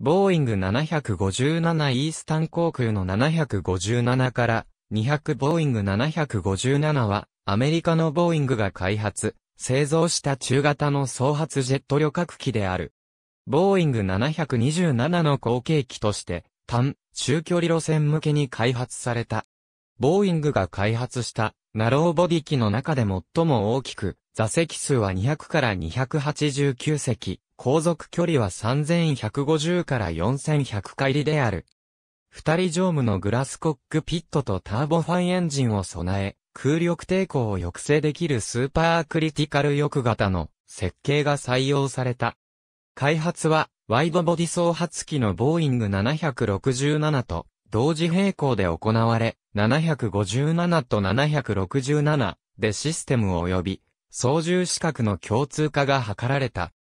ボーイング757イースタン航空の757から200ボーイング757はアメリカのボーイングが開発、製造した中型の総発ジェット旅客機である。ボーイング727の後継機として、単、中距離路線向けに開発された。ボーイングが開発した、ナローボディ機の中で最も大きく、座席数は200から289席、航続距離は3150から4100回りである。二人乗務のグラスコックピットとターボファンエンジンを備え、空力抵抗を抑制できるスーパークリティカル翼型の設計が採用された。開発は、ワイドボディ総発機のボーイング767と同時並行で行われ、757と767でシステムを及び、操縦資格の共通化が図られた。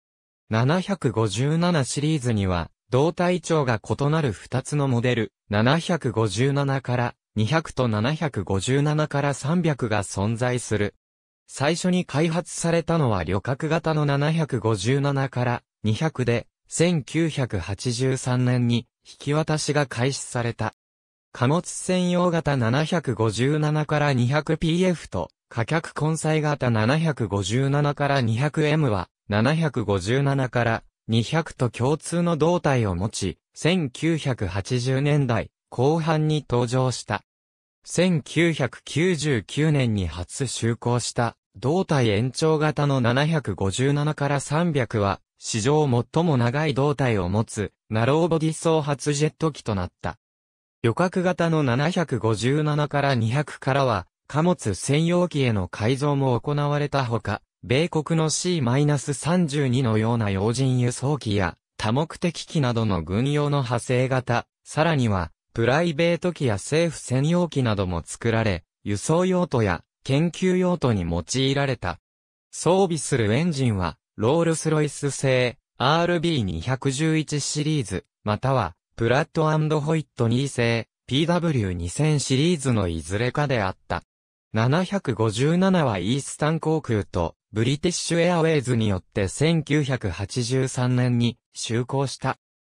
757シリーズには、胴体長が異なる2つのモデル、757から200と757から300が存在する。最初に開発されたのは旅客型の757から200で、1983年に引き渡しが開始された。貨物専用型757から 200PF と価格根菜型757から 200M は、757から200と共通の胴体を持ち、1980年代後半に登場した。1999年に初就航した胴体延長型の757から300は、史上最も長い胴体を持つ、ナローボディ総発ジェット機となった。旅客型の757から200からは、貨物専用機への改造も行われたほか、米国の C-32 のような要人輸送機や多目的機などの軍用の派生型、さらにはプライベート機や政府専用機なども作られ、輸送用途や研究用途に用いられた。装備するエンジンは、ロールスロイス製 RB211 シリーズ、またはプラットホイット2製 PW2000 シリーズのいずれかであった。757はイースタン航空とブリティッシュエアウェイズによって1983年に就航した。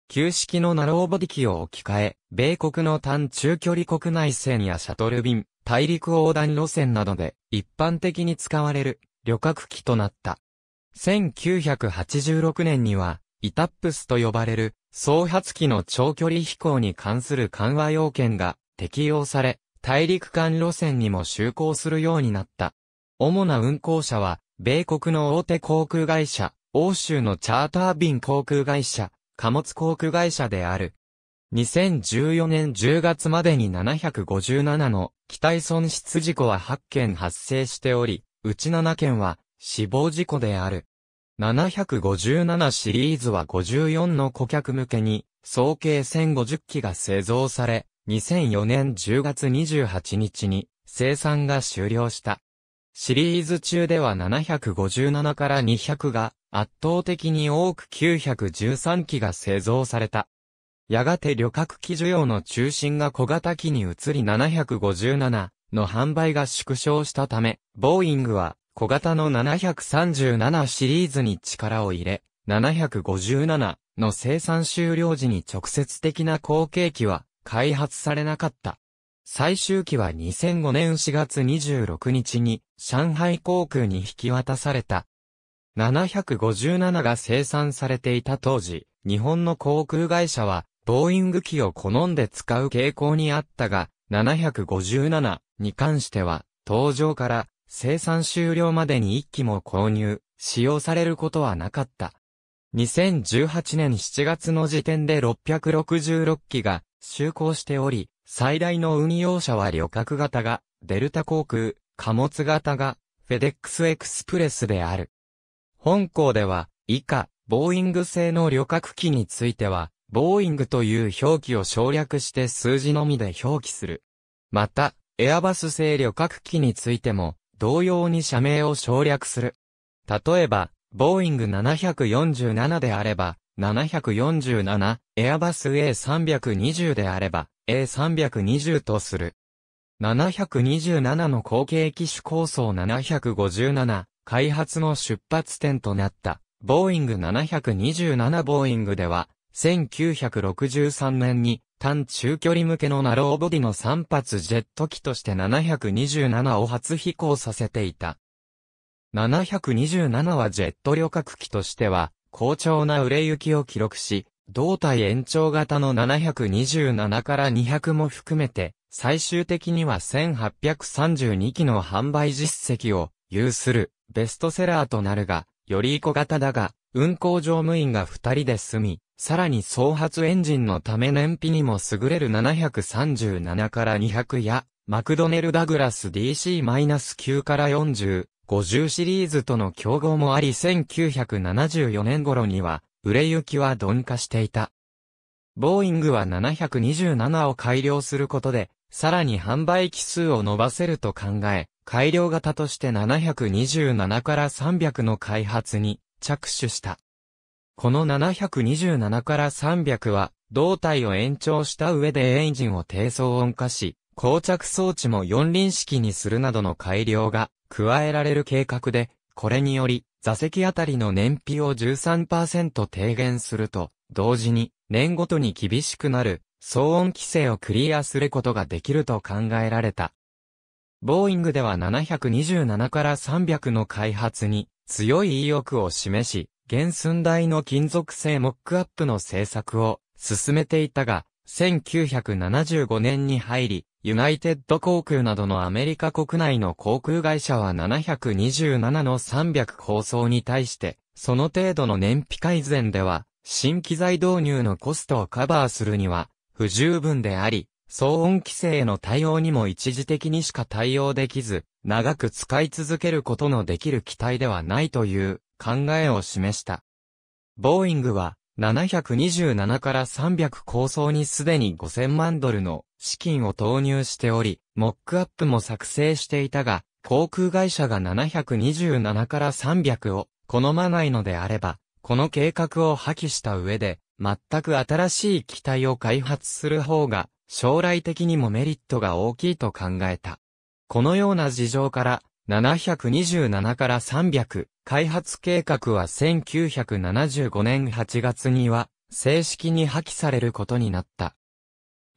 旧式のナローボディ機を置き換え、米国の短中距離国内線やシャトル便、大陸横断路線などで一般的に使われる旅客機となった。1986年には、イタップスと呼ばれる、創発機の長距離飛行に関する緩和要件が適用され、大陸間路線にも就航するようになった。主な運航者は、米国の大手航空会社、欧州のチャーター便航空会社、貨物航空会社である。2014年10月までに757の機体損失事故は8件発生しており、うち7件は死亡事故である。757シリーズは54の顧客向けに、総計1050機が製造され、2004年10月28日に生産が終了した。シリーズ中では757から200が圧倒的に多く913機が製造された。やがて旅客機需要の中心が小型機に移り757の販売が縮小したため、ボーイングは小型の737シリーズに力を入れ、757の生産終了時に直接的な後継機は開発されなかった。最終機は2005年4月26日に上海航空に引き渡された。757が生産されていた当時、日本の航空会社は、ボーイング機を好んで使う傾向にあったが、757に関しては、登場から生産終了までに1機も購入、使用されることはなかった。2018年7月の時点で666機が就航しており、最大の運用者は旅客型が、デルタ航空、貨物型が、フェデックスエクスプレスである。本校では、以下、ボーイング製の旅客機については、ボーイングという表記を省略して数字のみで表記する。また、エアバス製旅客機についても、同様に社名を省略する。例えば、ボーイング747であれば、747、エアバス A320 であれば、A320 とする。727の後継機種構想757、開発の出発点となった、ボーイング727ボーイングでは、1963年に、単中距離向けのナローボディの3発ジェット機として727を初飛行させていた。727はジェット旅客機としては、好調な売れ行きを記録し、胴体延長型の727から200も含めて、最終的には1832機の販売実績を有するベストセラーとなるが、より小型だが、運行乗務員が2人で済み、さらに総発エンジンのため燃費にも優れる737から200や、マクドネル・ダグラス DC-9 から40、50シリーズとの競合もあり1974年頃には、売れ行きは鈍化していた。ボーイングは727を改良することで、さらに販売機数を伸ばせると考え、改良型として727から300の開発に着手した。この727から300は、胴体を延長した上でエンジンを低騒音化し、膠着装置も四輪式にするなどの改良が加えられる計画で、これにより座席あたりの燃費を13%低減すると、同時に年ごとに厳しくなる騒音規制をクリアすることができると考えられた。ボーイングでは727から300の開発に強い意欲を示し、原寸大の金属製モックアップの製作を進めていたが、1975年に入り、ユナイテッド航空などのアメリカ国内の航空会社は727の300放送に対して、その程度の燃費改善では、新機材導入のコストをカバーするには、不十分であり、騒音規制への対応にも一時的にしか対応できず、長く使い続けることのできる機体ではないという考えを示した。ボーイングは727から300構想にすでに5000万ドルの資金を投入しており、モックアップも作成していたが、航空会社が727から300を好まないのであれば、この計画を破棄した上で、全く新しい機体を開発する方が、将来的にもメリットが大きいと考えた。このような事情から、727から300開発計画は1975年8月には正式に破棄されることになった。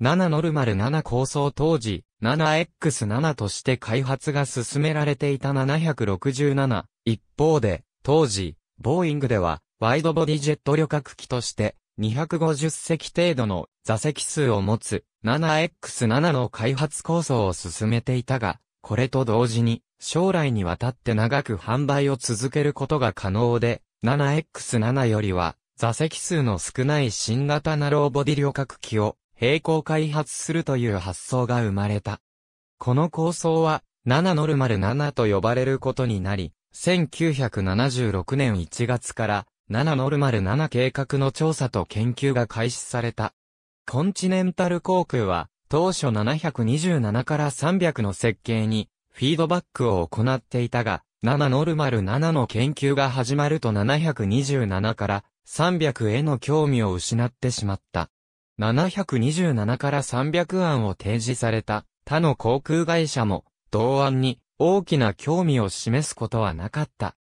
7ノルマル7構想当時、7X7 として開発が進められていた767。一方で、当時、ボーイングでは、ワイドボディジェット旅客機として、250席程度の座席数を持つ 7X7 の開発構想を進めていたが、これと同時に、将来にわたって長く販売を続けることが可能で、7X7 よりは、座席数の少ない新型ナローボディ旅客機を並行開発するという発想が生まれた。この構想は、7ノルマル7と呼ばれることになり、1976年1月から、7ノルマル7計画の調査と研究が開始された。コンチネンタル航空は、当初727から300の設計に、フィードバックを行っていたが、7ノルマル7の研究が始まると727から300への興味を失ってしまった。727から300案を提示された他の航空会社も同案に大きな興味を示すことはなかった。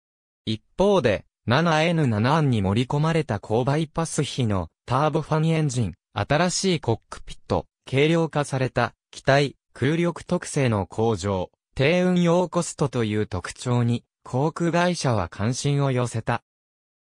一方で 7N7 案に盛り込まれた購買パス比のターボファンエンジン、新しいコックピット、軽量化された機体、空力特性の向上、低運用コストという特徴に航空会社は関心を寄せた。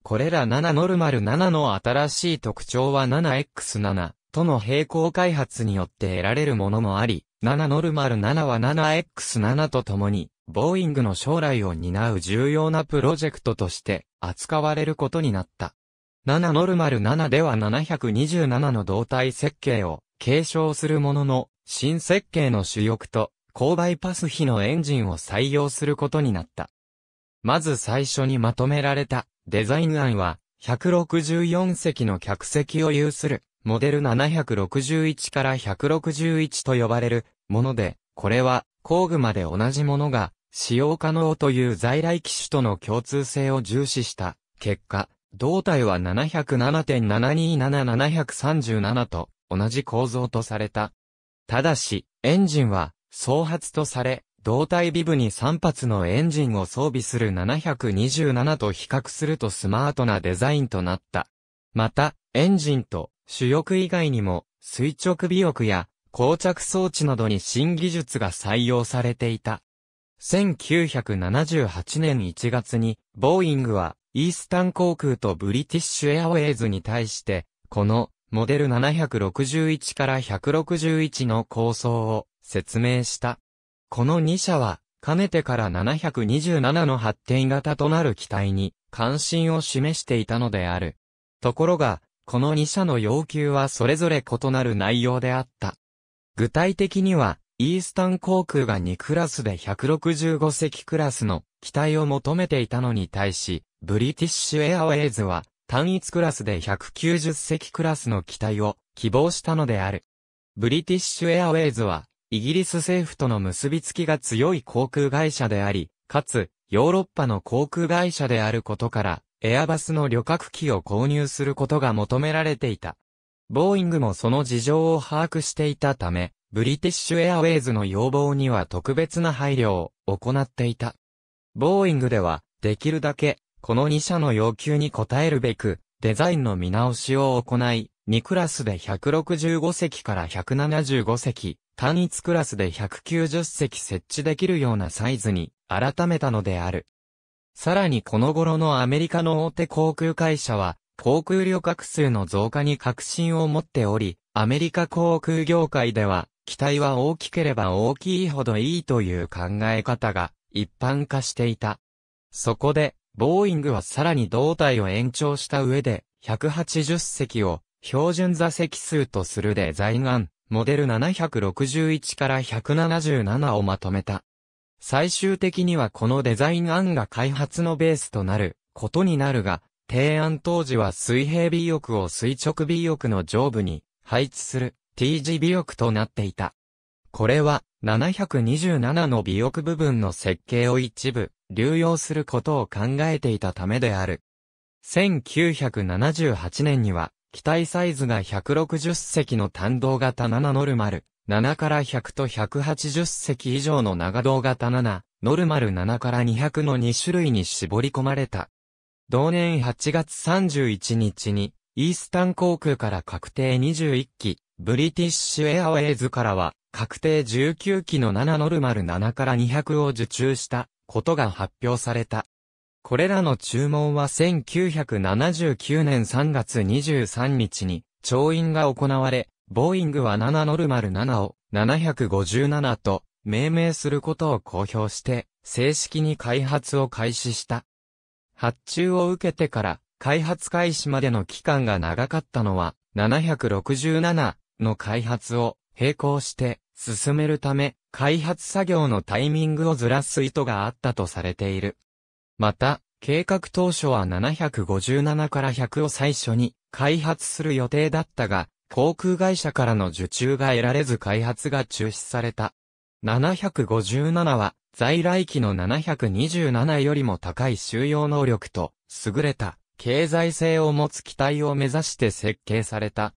これら7ノルマル7の新しい特徴は 7X7、との並行開発によって得られるものもあり、7ノルマル7は 7X7 と共に、ボーイングの将来を担う重要なプロジェクトとして扱われることになった。7ノルマル7では727の胴体設計を継承するものの、新設計の主翼と、勾配パス比のエンジンを採用することになった。まず最初にまとめられたデザイン案は、164席の客席を有するモデル761から161と呼ばれるもので、これは工具まで同じものが使用可能という在来機種との共通性を重視した結果、胴体は707.727737と同じ構造とされた。ただし、エンジンは、総発とされ、胴体ビブに3発のエンジンを装備する727と比較するとスマートなデザインとなった。また、エンジンと主翼以外にも、垂直尾翼や、膠着装置などに新技術が採用されていた。1978年1月に、ボーイングは、イースタン航空とブリティッシュエアウェイズに対して、この、モデル761から161の構想を説明した。この2社は、かねてから727の発展型となる機体に関心を示していたのである。ところが、この2社の要求はそれぞれ異なる内容であった。具体的には、イースタン航空が2クラスで165席クラスの機体を求めていたのに対し、ブリティッシュエアウェイズは単一クラスで190席クラスの機体を希望したのである。ブリティッシュエアウェイズは、イギリス政府との結びつきが強い航空会社であり、かつ、ヨーロッパの航空会社であることから、エアバスの旅客機を購入することが求められていた。ボーイングもその事情を把握していたため、ブリティッシュエアウェイズの要望には特別な配慮を行っていた。ボーイングでは、できるだけ、この2社の要求に応えるべく、デザインの見直しを行い、2クラスで165席から175席、単一クラスで190席設置できるようなサイズに改めたのである。さらにこの頃のアメリカの大手航空会社は、航空旅客数の増加に確信を持っており、アメリカ航空業界では、機体は大きければ大きいほどいいという考え方が一般化していた。そこで、ボーイングはさらに胴体を延長した上で、180席を標準座席数とするデザイン案、モデル761から177をまとめた。最終的にはこのデザイン案が開発のベースとなることになるが、提案当時は水平尾翼を垂直尾翼の上部に配置する T 字尾翼となっていた。これは727の尾翼部分の設計を一部流用することを考えていたためである。1978年には機体サイズが160隻の単動型7ノルマル7から100と180隻以上の長胴型7、ノルマル7から200の2種類に絞り込まれた。同年8月31日に、イースタン航空から確定21機、ブリティッシュエアウェイズからは、確定19機の7ノルマル7から200を受注したことが発表された。これらの注文は1979年3月23日に調印が行われ、ボーイングは7ノルマル7を757と命名することを公表して、正式に開発を開始した。発注を受けてから開発開始までの期間が長かったのは、767の開発を並行して進めるため、開発作業のタイミングをずらす意図があったとされている。また、計画当初は757から100を最初に開発する予定だったが、航空会社からの受注が得られず開発が中止された。757は、在来機の727よりも高い収容能力と、優れた、経済性を持つ機体を目指して設計された。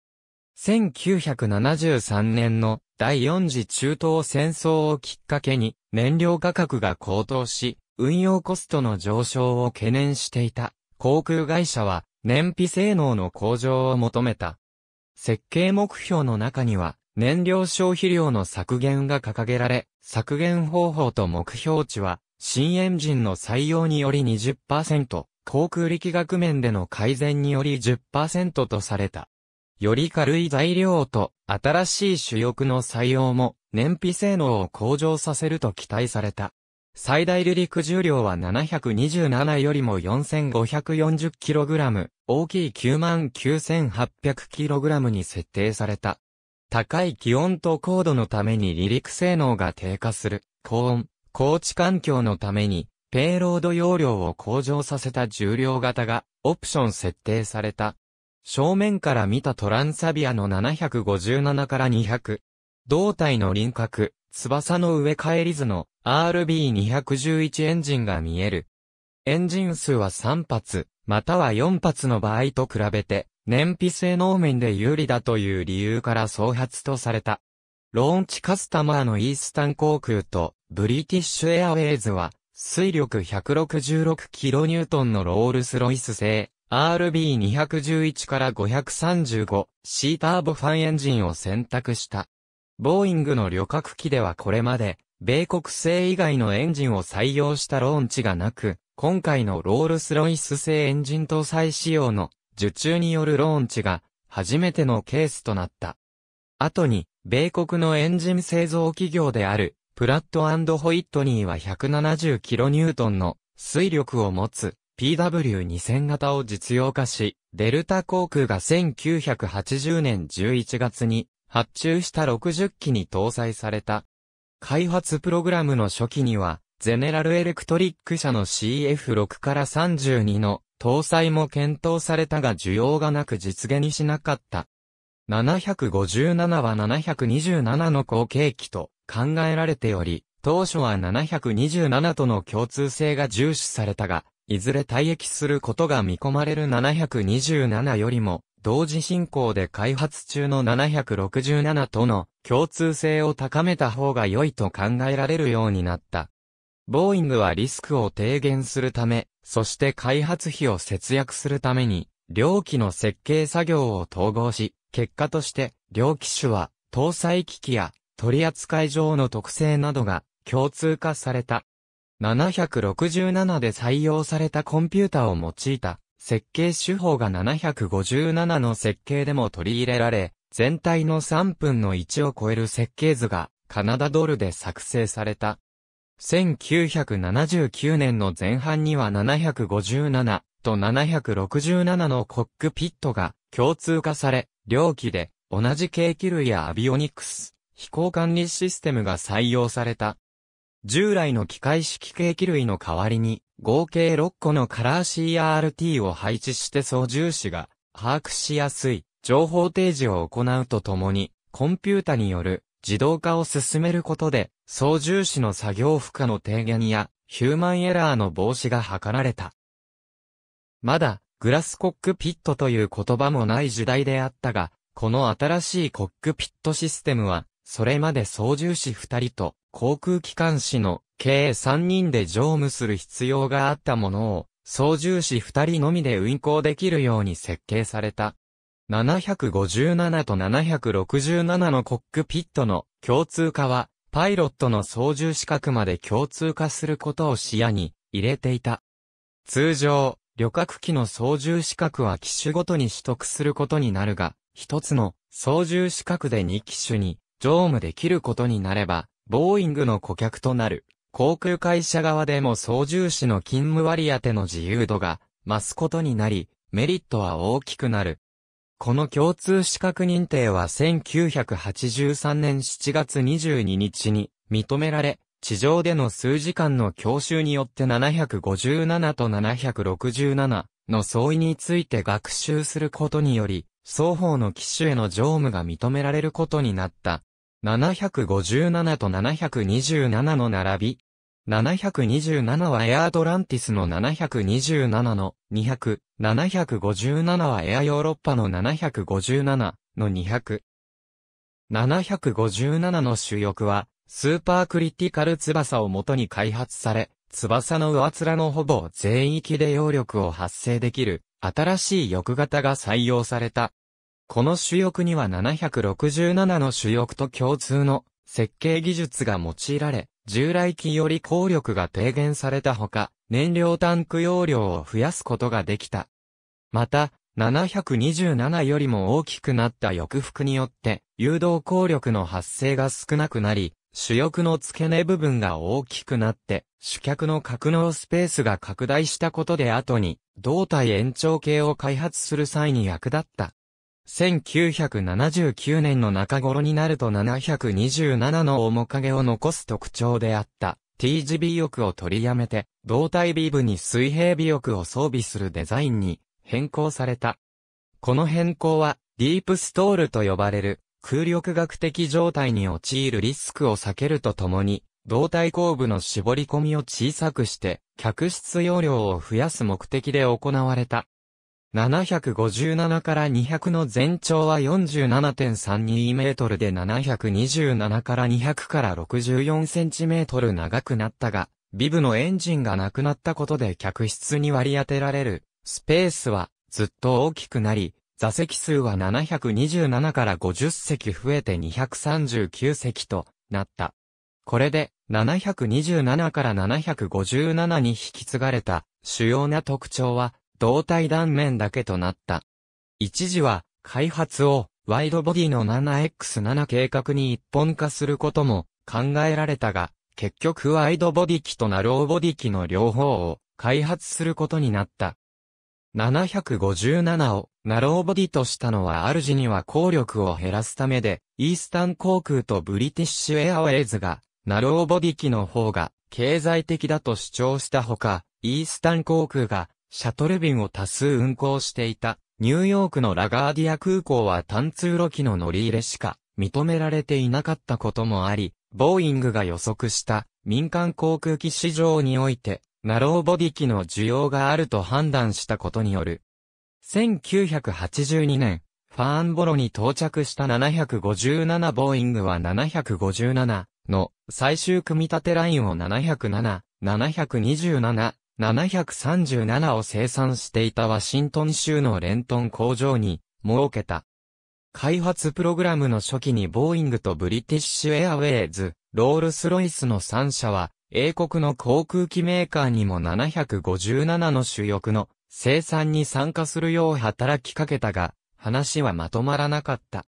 1973年の第4次中東戦争をきっかけに燃料価格が高騰し、運用コストの上昇を懸念していた航空会社は燃費性能の向上を求めた。設計目標の中には、燃料消費量の削減が掲げられ、削減方法と目標値は、新エンジンの採用により20%、航空力学面での改善により10%とされた。より軽い材料と新しい主翼の採用も燃費性能を向上させると期待された。最大離陸重量は727よりも 4540kg、大きい 99800kg に設定された。高い気温と高度のために離陸性能が低下する、高温、高地環境のために、ペイロード容量を向上させた重量型が、オプション設定された。正面から見たトランサビアの757から200。胴体の輪郭、翼の上返り図の RB211 エンジンが見える。エンジン数は3発、または4発の場合と比べて、燃費性能面で有利だという理由から創発とされた。ローンチカスタマーのイースタン航空とブリティッシュエアウェイズは、水力 166kN のロールスロイス製 RB211 から5 3 5ーターボファンエンジンを選択した。ボーイングの旅客機ではこれまで、米国製以外のエンジンを採用したローンチがなく、今回のロールスロイス製エンジン搭載仕様の受注によるローンチが初めてのケースとなった。後に、米国のエンジン製造企業であるプラットホイットニーは 170kN の水力を持つ PW2000 型を実用化し、デルタ航空が1980年11月に発注した60機に搭載された。開発プログラムの初期には、ゼネラルエレクトリック社の CF6 から32の搭載も検討されたが需要がなく実現にしなかった。757は727の後継機と考えられており、当初は727との共通性が重視されたが、いずれ退役することが見込まれる727よりも同時進行で開発中の767との共通性を高めた方が良いと考えられるようになった。ボーイングはリスクを低減するため、そして開発費を節約するために、両機の設計作業を統合し、結果として両機種は搭載機器や取扱い上の特性などが共通化された。767で採用されたコンピュータを用いた設計手法が757の設計でも取り入れられ、全体の3分の1を超える設計図がカナダドルで作成された。1979年の前半には757と767のコックピットが共通化され、両機で同じ計器類やアビオニクス、飛行管理システムが採用された。従来の機械式計器類の代わりに、合計6個のカラー CRT を配置して操縦士が把握しやすい情報提示を行うとともに、コンピュータによる自動化を進めることで、操縦士の作業負荷の低減やヒューマンエラーの防止が図られた。まだ、グラスコックピットという言葉もない時代であったが、この新しいコックピットシステムは、それまで操縦士二人と航空機関士の計三人で乗務する必要があったものを操縦士二人のみで運航できるように設計された。757と767のコックピットの共通化は、パイロットの操縦資格まで共通化することを視野に入れていた。通常、旅客機の操縦資格は機種ごとに取得することになるが、一つの操縦資格で2機種に乗務できることになれば、ボーイングの顧客となる。航空会社側でも操縦士の勤務割当の自由度が増すことになり、メリットは大きくなる。この共通資格認定は1983年7月22日に認められ、地上での数時間の教習によって757と767の相違について学習することにより、双方の機種への乗務が認められることになった。757と727の並び。727はエアアトランティスの727の200、757はエアヨーロッパの757の200。757の主翼は、スーパークリティカル翼をもとに開発され、翼の上面のほぼ全域で揚力を発生できる、新しい翼型が採用された。この主翼には767の主翼と共通の設計技術が用いられ、従来機より効力が低減されたほか、燃料タンク容量を増やすことができた。また、727よりも大きくなった翼服によって、誘導効力の発生が少なくなり、主翼の付け根部分が大きくなって、主脚の格納スペースが拡大したことで後に、胴体延長系を開発する際に役立った。1979年の中頃になると727の面影を残す特徴であった T 字尾翼を取りやめて、胴体尾部に水平尾翼を装備するデザインに変更された。この変更は、ディープストールと呼ばれる空力学的状態に陥るリスクを避けるとともに、胴体後部の絞り込みを小さくして、客室容量を増やす目的で行われた757から200の全長は47.32メートルで727から200から64センチメートル長くなったが、ビブのエンジンがなくなったことで客室に割り当てられるスペースはずっと大きくなり、座席数は727から50席増えて239席となった。これで727から757に引き継がれた主要な特徴は胴体断面だけとなった。一時は、開発を、ワイドボディの 7X7 計画に一本化することも考えられたが、結局ワイドボディ機とナローボディ機の両方を開発することになった。757をナローボディとしたのは主には効力を減らすためで、イースタン航空とブリティッシュエアウェイズが、ナローボディ機の方が経済的だと主張したほか、イースタン航空がシャトル便を多数運航していた、ニューヨークのラガーディア空港は単通路機の乗り入れしか認められていなかったこともあり、ボーイングが予測した民間航空機市場において、ナローボディ機の需要があると判断したことによる。1982年、ファーンボロに到着した757ボーイングは757の最終組み立てラインを707、727、737を生産していたワシントン州のレントン工場に設けた。開発プログラムの初期にボーイングとブリティッシュエアウェイズ、ロールスロイスの3社は、英国の航空機メーカーにも757の主翼の生産に参加するよう働きかけたが、話はまとまらなかった。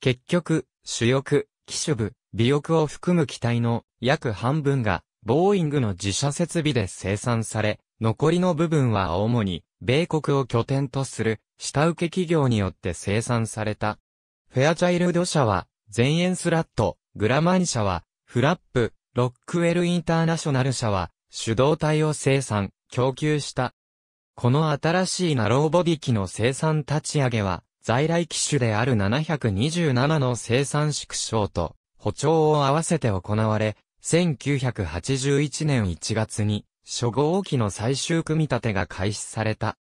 結局、主翼、機種部、尾翼を含む機体の約半分がボーイングの自社設備で生産され、残りの部分は主に、米国を拠点とする、下請け企業によって生産された。フェアチャイルド社は、全円スラット、グラマン社は、フラップ、ロックウェルインターナショナル社は、手動体を生産、供給した。この新しいナローボディ機の生産立ち上げは、在来機種である727の生産縮小と、補聴を合わせて行われ、1981年1月に、初号機の最終組み立てが開始された。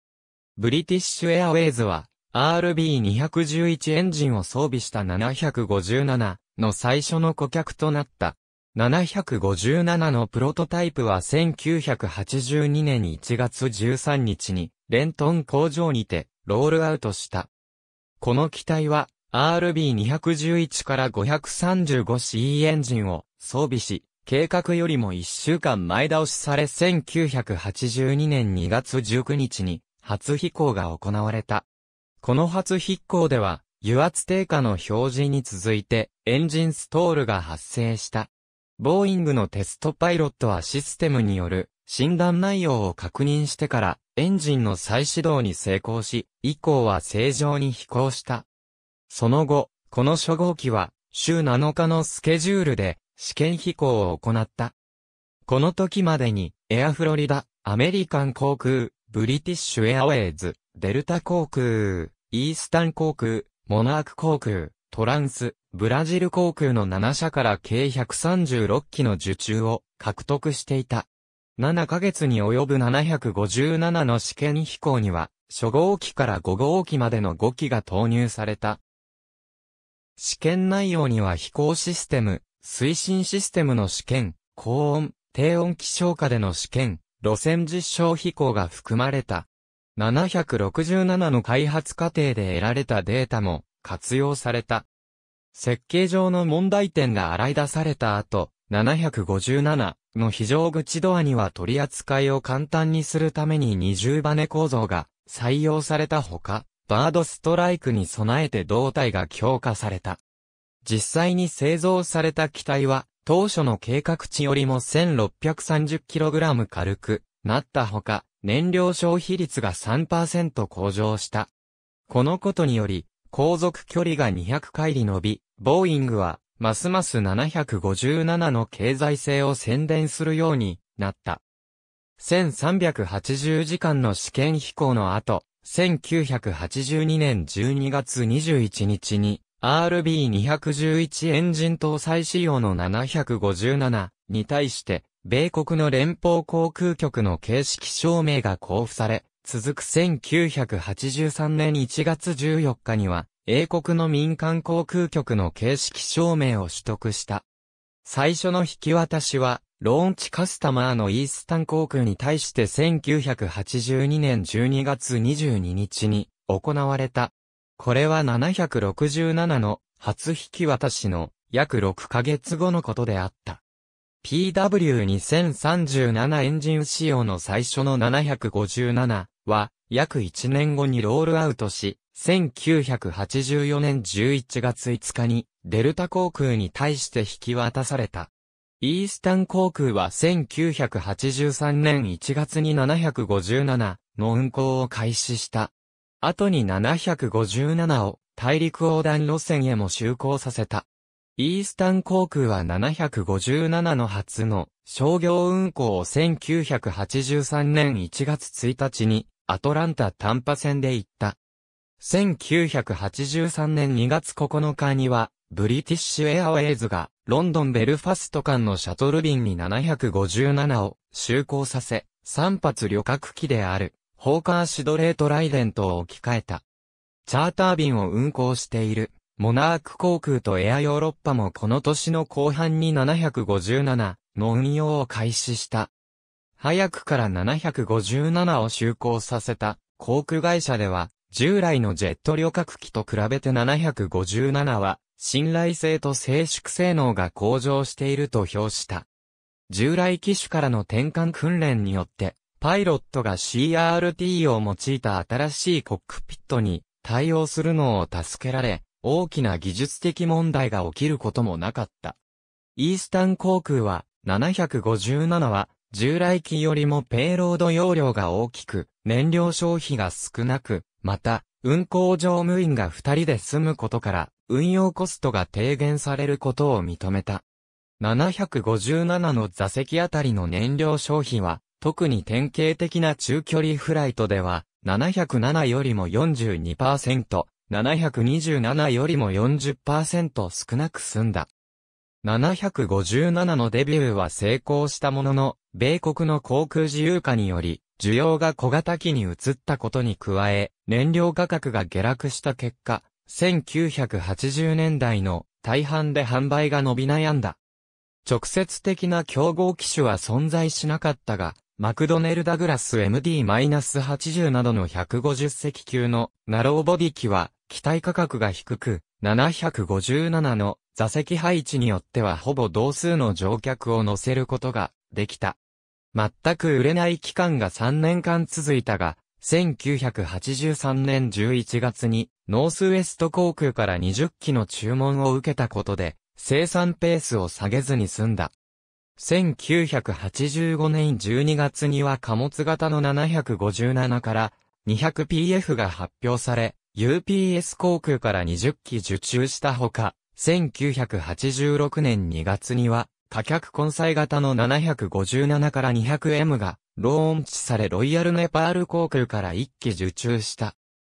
ブリティッシュエアウェイズは、RB211 エンジンを装備した757の最初の顧客となった。757のプロトタイプは1982年1月13日にレントン工場にてロールアウトした。この機体は RB211 から 535CE エンジンを装備し、計画よりも1週間前倒しされ1982年2月19日に初飛行が行われた。この初飛行では、油圧低下の表示に続いてエンジンストールが発生した。ボーイングのテストパイロットはシステムによる診断内容を確認してからエンジンの再始動に成功し、以降は正常に飛行した。その後、この初号機は週7日のスケジュールで試験飛行を行った。この時までに、エアフロリダ、アメリカン航空、ブリティッシュエアウェイズ、デルタ航空、イースタン航空、モナーク航空、トランス、ブラジル航空の7社から計136機の受注を獲得していた。7ヶ月に及ぶ757の試験飛行には、初号機から5号機までの5機が投入された。試験内容には飛行システム、推進システムの試験、高温、低温気象下での試験、路線実証飛行が含まれた。767の開発過程で得られたデータも活用された。設計上の問題点が洗い出された後、757の非常口ドアには取り扱いを簡単にするために二重バネ構造が採用されたほか、バードストライクに備えて胴体が強化された。実際に製造された機体は、当初の計画値よりも 1630kg 軽くなったほか、燃料消費率が3%向上した。このことにより、航続距離が200回に伸び、ボーイングは、ますます757の経済性を宣伝するようになった。1380時間の試験飛行の後、1982年12月21日に、RB211 エンジン搭載仕様の757に対して、米国の連邦航空局の形式証明が交付され、続く1983年1月14日には、英国の民間航空局の形式証明を取得した。最初の引き渡しは、ローンチカスタマーのイースタン航空に対して1982年12月22日に行われたこれは767の初引き渡しの約6ヶ月後のことであった。PW2037 エンジン仕様の最初の757は約1年後にロールアウトし、1984年11月5日にデルタ航空に対して引き渡された。イースタン航空は1983年1月に757の運航を開始した。後に757を大陸横断路線へも就航させた。イースタン航空は757の初の商業運航を1983年1月1日にアトランタ短波線で行った。1983年2月9日にはブリティッシュエアウェイズがロンドンベルファスト間のシャトル便に757を就航させ、3発旅客機であるホーカーシドレートライデントを置き換えた。チャーター便を運航している、モナーク航空とエアヨーロッパもこの年の後半に757の運用を開始した。早くから757を就航させた航空会社では、従来のジェット旅客機と比べて757は、信頼性と静粛性能が向上していると評した。従来機種からの転換訓練によって、パイロットが CRT を用いた新しいコックピットに対応するのを助けられ、大きな技術的問題が起きることもなかった。イースタン航空は、757は、従来機よりもペイロード容量が大きく、燃料消費が少なく、また、運航乗務員が2人で済むことから、運用コストが低減されることを認めた。757の座席あたりの燃料消費は、特に典型的な中距離フライトでは、707よりも42%、727よりも40%少なく済んだ。757のデビューは成功したものの、米国の航空自由化により、需要が小型機に移ったことに加え、燃料価格が下落した結果、1980年代の大半で販売が伸び悩んだ。直接的な競合機種は存在しなかったが、マクドネル・ダグラス MD-80 などの150隻級のナローボディ機は、機体価格が低く、757の座席配置によってはほぼ同数の乗客を乗せることができた。全く売れない期間が3年間続いたが、1983年11月にノースウェスト航空から20機の注文を受けたことで、生産ペースを下げずに済んだ。1985年12月には貨物型の757から 200PF が発表され、UPS 航空から20機受注したほか、1986年2月には、貨客混載型の757から 200M が、ローンチされロイヤルネパール航空から1機受注した。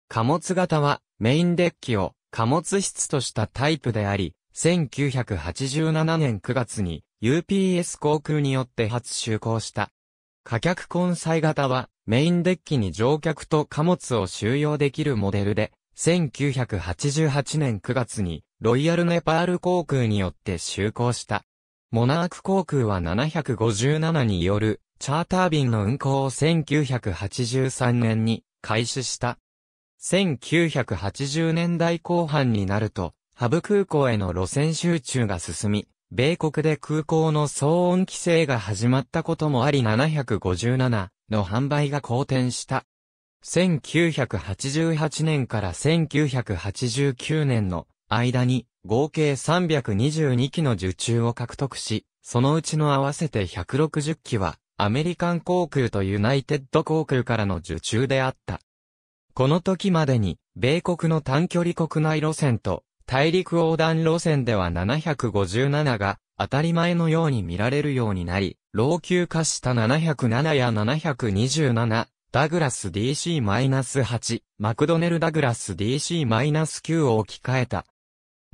貨物型は、メインデッキを貨物室としたタイプであり、1987年9月に UPS 航空によって初就航した。貨客混載型は、メインデッキに乗客と貨物を収容できるモデルで、1988年9月に、ロイヤルネパール航空によって就航した。モナーク航空は757による、チャーター便の運航を1983年に開始した。1980年代後半になると、ハブ空港への路線集中が進み、米国で空港の騒音規制が始まったこともあり757の販売が好転した。1988年から1989年の間に合計322機の受注を獲得し、そのうちの合わせて160機はアメリカン航空とユナイテッド航空からの受注であった。この時までに米国の短距離国内路線と大陸横断路線では757が当たり前のように見られるようになり、老朽化した707や727、ダグラス DC-8、マクドネルダグラス DC-9 を置き換えた。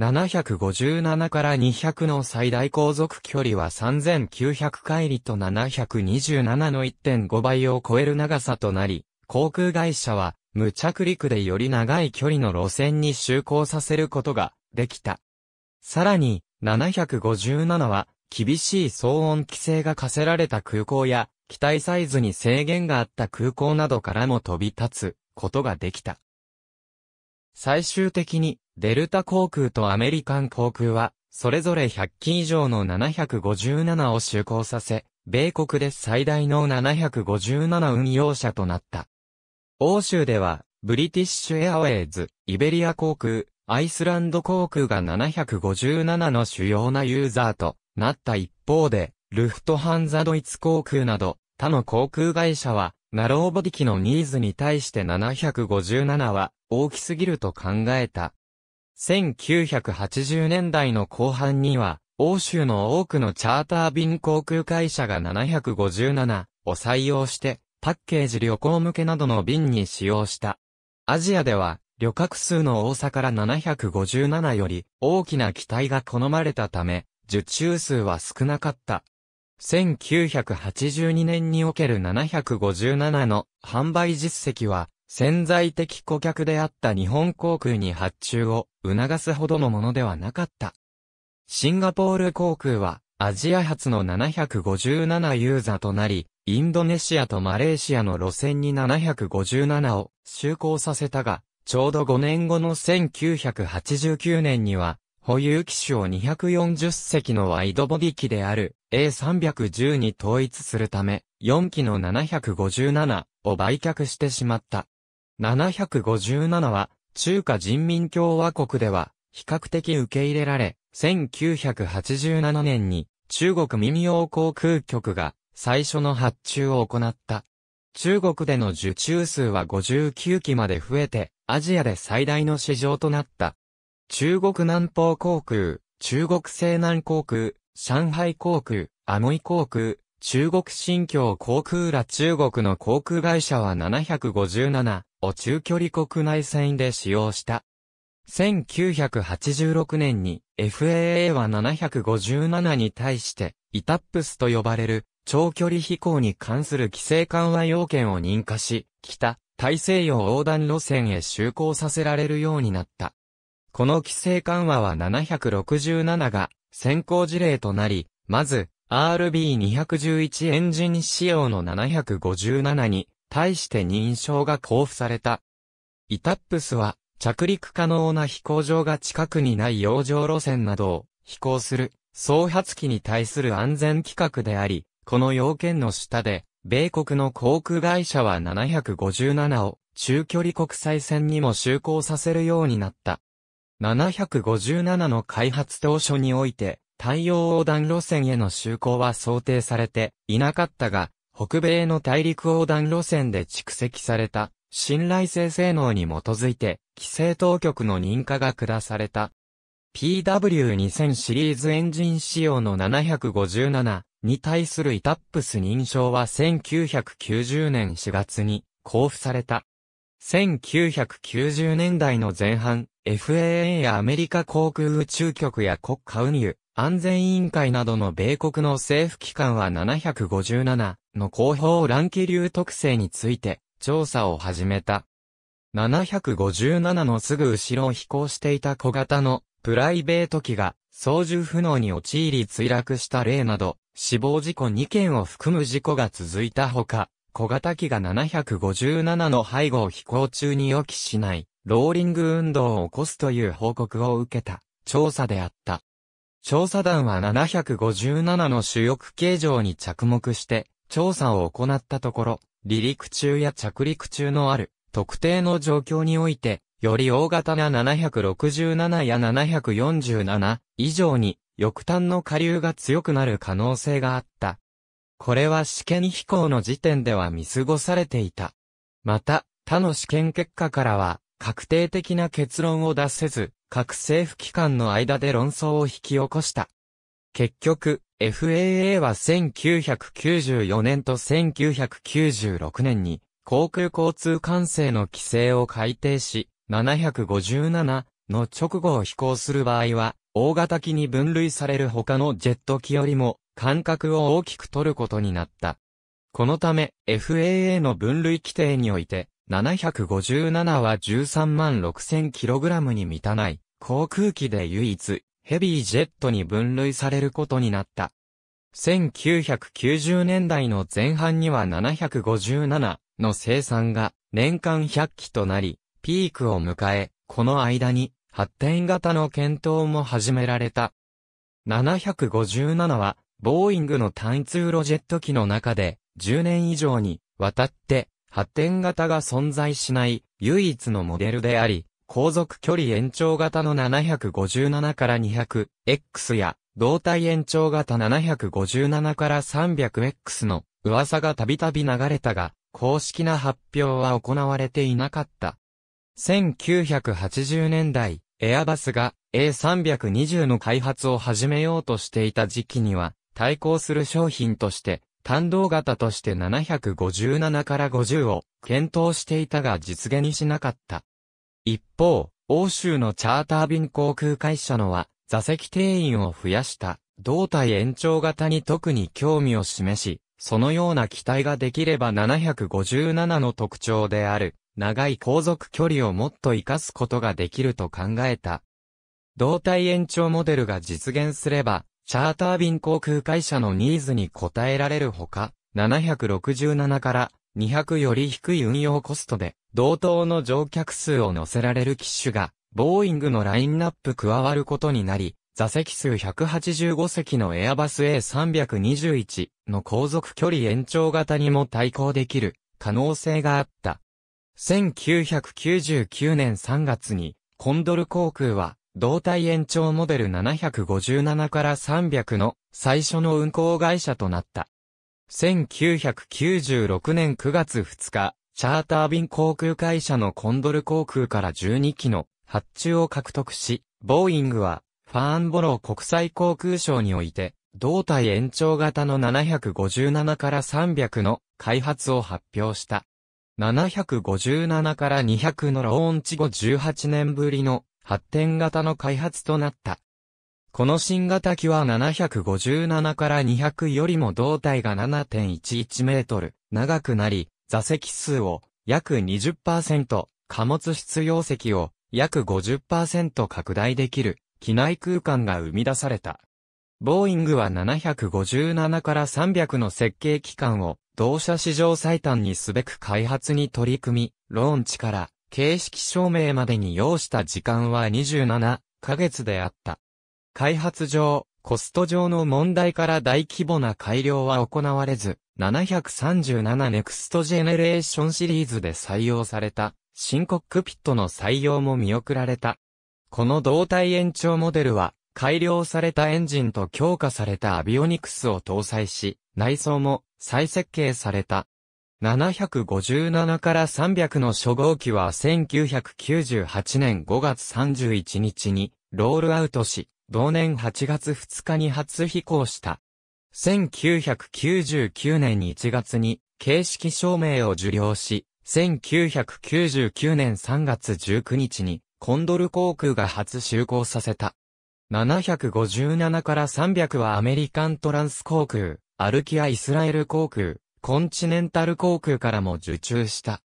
757から200の最大航続距離は3900回里と727の1.5倍を超える長さとなり、航空会社は無着陸でより長い距離の路線に就航させることができた。さらに、757は、厳しい騒音規制が課せられた空港や、機体サイズに制限があった空港などからも飛び立つことができた。最終的に、デルタ航空とアメリカン航空は、それぞれ100機以上の757を就航させ、米国で最大の757運用者となった。欧州では、ブリティッシュエアウェイズ、イベリア航空、アイスランド航空が757の主要なユーザーとなった一方で、ルフトハンザドイツ航空など他の航空会社は、ナローボディ機のニーズに対して757は大きすぎると考えた。1980年代の後半には、欧州の多くのチャーター便航空会社が757を採用して、パッケージ旅行向けなどの便に使用した。アジアでは、旅客数の多さから757より大きな機体が好まれたため、受注数は少なかった。1982年における757の販売実績は潜在的顧客であった日本航空に発注を促すほどのものではなかった。シンガポール航空はアジア発の757ユーザーとなり、インドネシアとマレーシアの路線に757を就航させたが、ちょうど5年後の1989年には、保有機種を240隻のワイドボディ機である A310 に統一するため、4機の757を売却してしまった。757は、中華人民共和国では、比較的受け入れられ、1987年に中国民謡航空局が最初の発注を行った。中国での受注数は59機まで増えて、アジアで最大の市場となった。中国南方航空、中国西南航空、上海航空、アモイ航空、中国新疆航空ら中国の航空会社は757を中距離国内線で使用した。1986年に FAA は757に対してイタップスと呼ばれる長距離飛行に関する規制緩和要件を認可し、北、大西洋横断路線へ就航させられるようになった。この規制緩和は767が先行事例となり、まず、RB211 エンジン仕様の757に対して認証が交付された。イタップスは着陸可能な飛行場が近くにない洋上路線などを飛行する創発機に対する安全規格であり、この要件の下で、米国の航空会社は757を中距離国際線にも就航させるようになった。757の開発当初において、太陽横断路線への就航は想定されていなかったが、北米の大陸横断路線で蓄積された信頼性性能に基づいて、規制当局の認可が下された。PW2000 シリーズエンジン仕様の757に対するイタップス認証は1990年4月に交付された。1990年代の前半、FAA やアメリカ航空宇宙局や国家運輸安全委員会などの米国の政府機関は757の広報乱気流特性について調査を始めた。757のすぐ後ろを飛行していた小型のプライベート機が操縦不能に陥り墜落した例など、死亡事故2件を含む事故が続いたほか、小型機が757の背後を飛行中に予期しない、ローリング運動を起こすという報告を受けた、調査であった。調査団は757の主翼形状に着目して、調査を行ったところ、離陸中や着陸中のある、特定の状況において、より大型な767や747以上に、翼端の下流が強くなる可能性があった。これは試験飛行の時点では見過ごされていた。また、他の試験結果からは、確定的な結論を出せず、各政府機関の間で論争を引き起こした。結局、FAA は1994年と1996年に、航空交通管制の規制を改定し、757の直後を飛行する場合は、大型機に分類される他のジェット機よりも、間隔を大きく取ることになった。このため、FAA の分類規定において、757は13万 6000kg に満たない、航空機で唯一、ヘビージェットに分類されることになった。1990年代の前半には757の生産が年間100機となり、ピークを迎え、この間に発展型の検討も始められた。757は、ボーイングの単通ロジェット機の中で、10年以上にわたって、発展型が存在しない唯一のモデルであり、航続距離延長型の757から 200X や、胴体延長型757から 300X の噂がたびたび流れたが、公式な発表は行われていなかった。1980年代、エアバスが A320 の開発を始めようとしていた時期には、対抗する商品として、単動型として757から50を検討していたが実現にしなかった。一方、欧州のチャーター便航空会社のは、座席定員を増やした、胴体延長型に特に興味を示し、そのような機体ができれば757の特徴である、長い航続距離をもっと活かすことができると考えた。胴体延長モデルが実現すれば、チャーター便航空会社のニーズに応えられるほか、767から200より低い運用コストで、同等の乗客数を乗せられる機種が、ボーイングのラインナップ加わることになり、座席数185席のエアバス A321 の航続距離延長型にも対抗できる可能性があった。1999年3月に、コンドル航空は、胴体延長モデル757から300の最初の運航会社となった。1996年9月2日、チャーター便航空会社のコンドル航空から12機の発注を獲得し、ボーイングは、ファーンボロー国際航空省において、胴体延長型の757から300の開発を発表した。757から200のローンチ後18年ぶりの発展型の開発となった。この新型機は757から200よりも胴体が7.11メートル長くなり、座席数を約20%、貨物室用席を約50%拡大できる機内空間が生み出された。ボーイングは757から300の設計期間を同社史上最短にすべく開発に取り組み、ローンチから形式証明までに要した時間は27ヶ月であった。開発上、コスト上の問題から大規模な改良は行われず、737ネクストジェネレーションシリーズで採用された、新コックピットの採用も見送られた。この胴体延長モデルは、改良されたエンジンと強化されたアビオニクスを搭載し、内装も再設計された。757から300の初号機は1998年5月31日にロールアウトし、同年8月2日に初飛行した。1999年1月に形式証明を受領し、1999年3月19日にコンドル航空が初就航させた。757から300はアメリカントランス航空、アルキア・イスラエル航空、コンチネンタル航空からも受注した。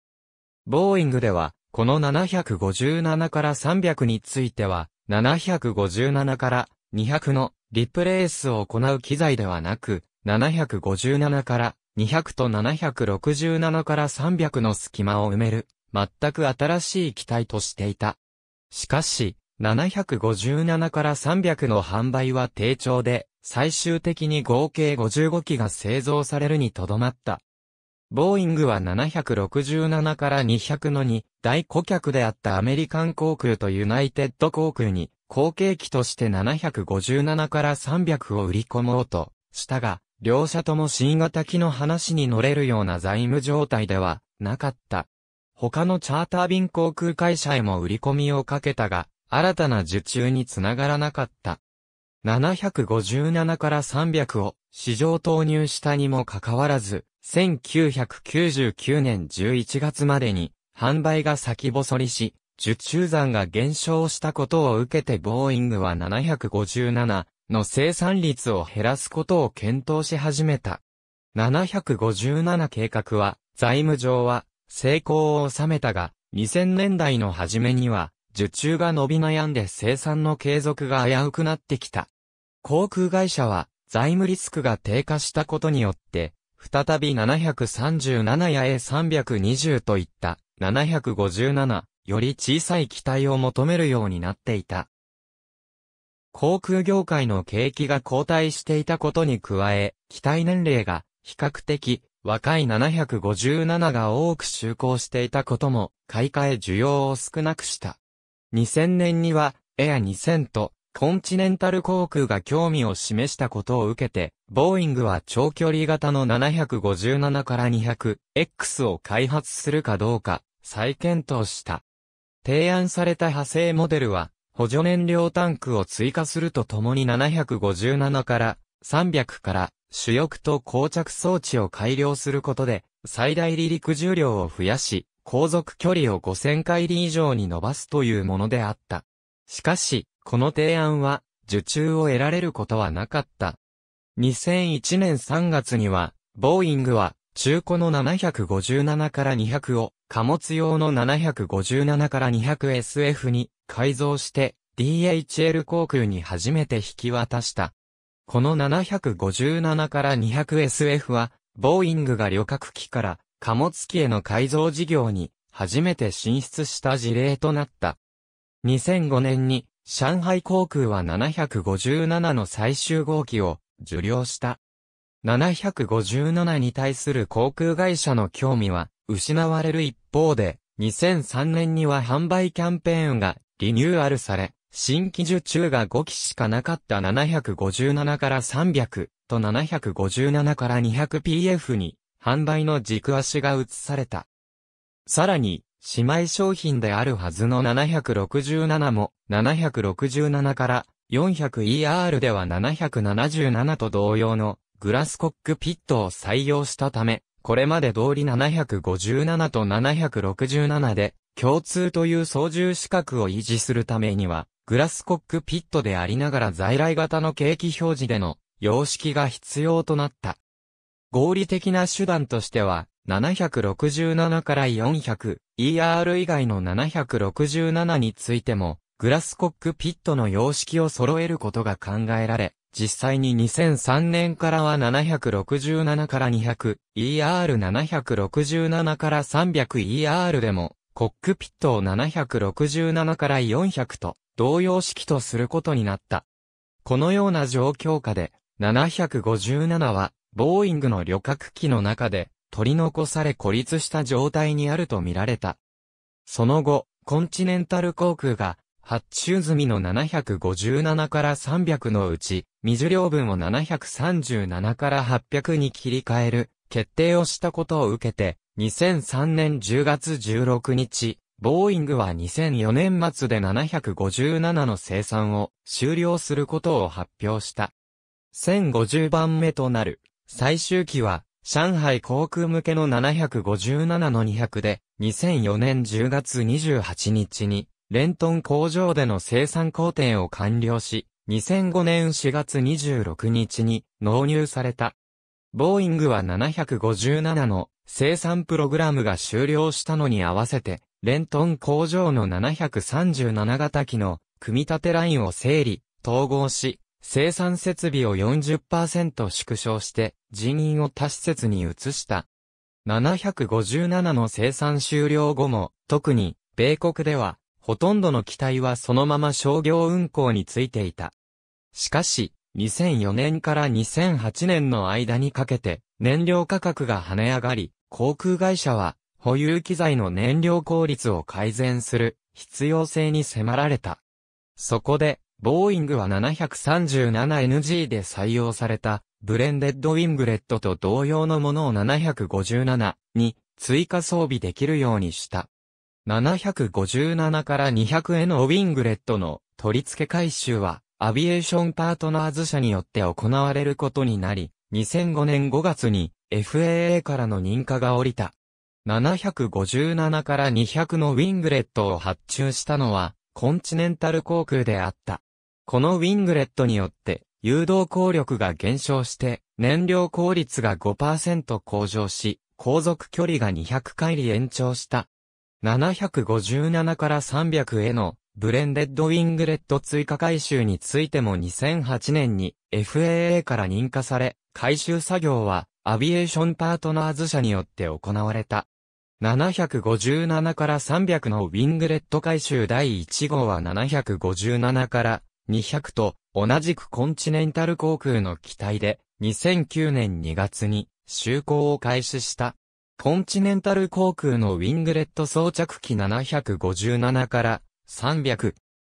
ボーイングでは、この757から300については、757から200のリプレースを行う機材ではなく、757から200と767から300の隙間を埋める、全く新しい機体としていた。しかし、757から300の販売は低調で、最終的に合計55機が製造されるにとどまった。ボーイングは767から200の2、大顧客であったアメリカン航空とユナイテッド航空に、後継機として757から300を売り込もうとしたが、両社とも新型機の話に乗れるような財務状態ではなかった。他のチャーター便航空会社へも売り込みをかけたが、新たな受注につながらなかった。757から300を市場投入したにもかかわらず、1999年11月までに販売が先細りし、受注残が減少したことを受けてボーイングは757の生産率を減らすことを検討し始めた。757計画は、財務上は成功を収めたが、2000年代の初めには、受注が伸び悩んで生産の継続が危うくなってきた。航空会社は財務リスクが低下したことによって、再び737や A320 といった757より小さい機体を求めるようになっていた。航空業界の景気が後退していたことに加え、機体年齢が比較的若い757が多く就航していたことも買い替え需要を少なくした。2000年には、エア2000と、コンチネンタル航空が興味を示したことを受けて、ボーイングは長距離型の757から 200X を開発するかどうか、再検討した。提案された派生モデルは、補助燃料タンクを追加するとともに757から300から主翼と膠着装置を改良することで最大離陸重量を増やし航続距離を5000回里以上に伸ばすというものであった。しかし、この提案は、受注を得られることはなかった。2001年3月には、ボーイングは、中古の757から200を、貨物用の757から 200SF に改造して、DHL 航空に初めて引き渡した。この757から 200SF は、ボーイングが旅客機から貨物機への改造事業に初めて進出した事例となった。2005年に上海航空は757の最終号機を受領した。757に対する航空会社の興味は失われる一方で、2003年には販売キャンペーンがリニューアルされ、新規受注が5機しかなかった757から300と757から 200PF に販売の軸足が移された。さらに、姉妹商品であるはずの767も、767から 400ER では777と同様のグラスコックピットを採用したため、これまで通り757と767で共通という操縦資格を維持するためには、グラスコックピットでありながら在来型の景気表示での様式が必要となった。合理的な手段としては、767から 400ER 以外の767についても、グラスコックピットの様式を揃えることが考えられ、実際に2003年からは767から 200ER767 から 300ER でも、コックピットを767から400と同様式とすることになった。このような状況下で、757はボーイングの旅客機の中で取り残され孤立した状態にあると見られた。その後、コンチネンタル航空が発注済みの757から300のうち、未受領分を737から800に切り替える決定をしたことを受けて、2003年10月16日、ボーイングは2004年末で757の生産を終了することを発表した。1050番目となる最終機は、上海航空向けの757の200で、2004年10月28日に、レントン工場での生産工程を完了し、2005年4月26日に納入された。ボーイングは757の生産プログラムが終了したのに合わせて、レントン工場の737型機の組み立てラインを整理、統合し、生産設備を40%縮小して人員を多施設に移した。757の生産終了後も、特に米国では、ほとんどの機体はそのまま商業運航についていた。しかし、2004年から2008年の間にかけて、燃料価格が跳ね上がり、航空会社は、保有機材の燃料効率を改善する必要性に迫られた。そこで、ボーイングは 737NG で採用された、ブレンデッドウィングレットと同様のものを757に追加装備できるようにした。757から200へのウィングレットの取り付け回収は、アビエーションパートナーズ社によって行われることになり、2005年5月に FAA からの認可が下りた。757から200のウィングレットを発注したのは、コンチネンタル航空であった。このウィングレットによって、誘導効力が減少して、燃料効率が5%向上し、航続距離が200回里延長した。757から300へのブレンデッドウィングレット追加回収についても2008年に FAA から認可され、回収作業はアビエーションパートナーズ社によって行われた。757から300のウィングレット回収第1号は757から200と同じくコンチネンタル航空の機体で2009年2月に就航を開始した。コンチネンタル航空のウィングレット装着機757から300。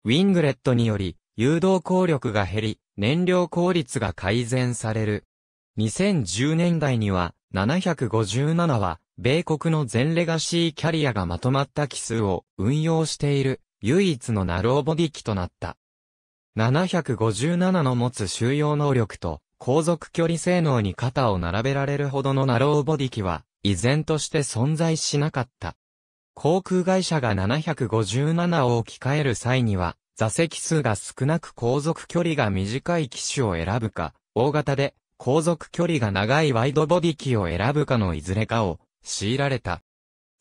ウィングレットにより誘導効力が減り燃料効率が改善される。2010年代には757は米国の全レガシーキャリアがまとまった機数を運用している唯一のナローボディ機となった。757の持つ収容能力と、航続距離性能に肩を並べられるほどのナローボディ機は、依然として存在しなかった。航空会社が757を置き換える際には、座席数が少なく航続距離が短い機種を選ぶか、大型で航続距離が長いワイドボディ機を選ぶかのいずれかを強いられた。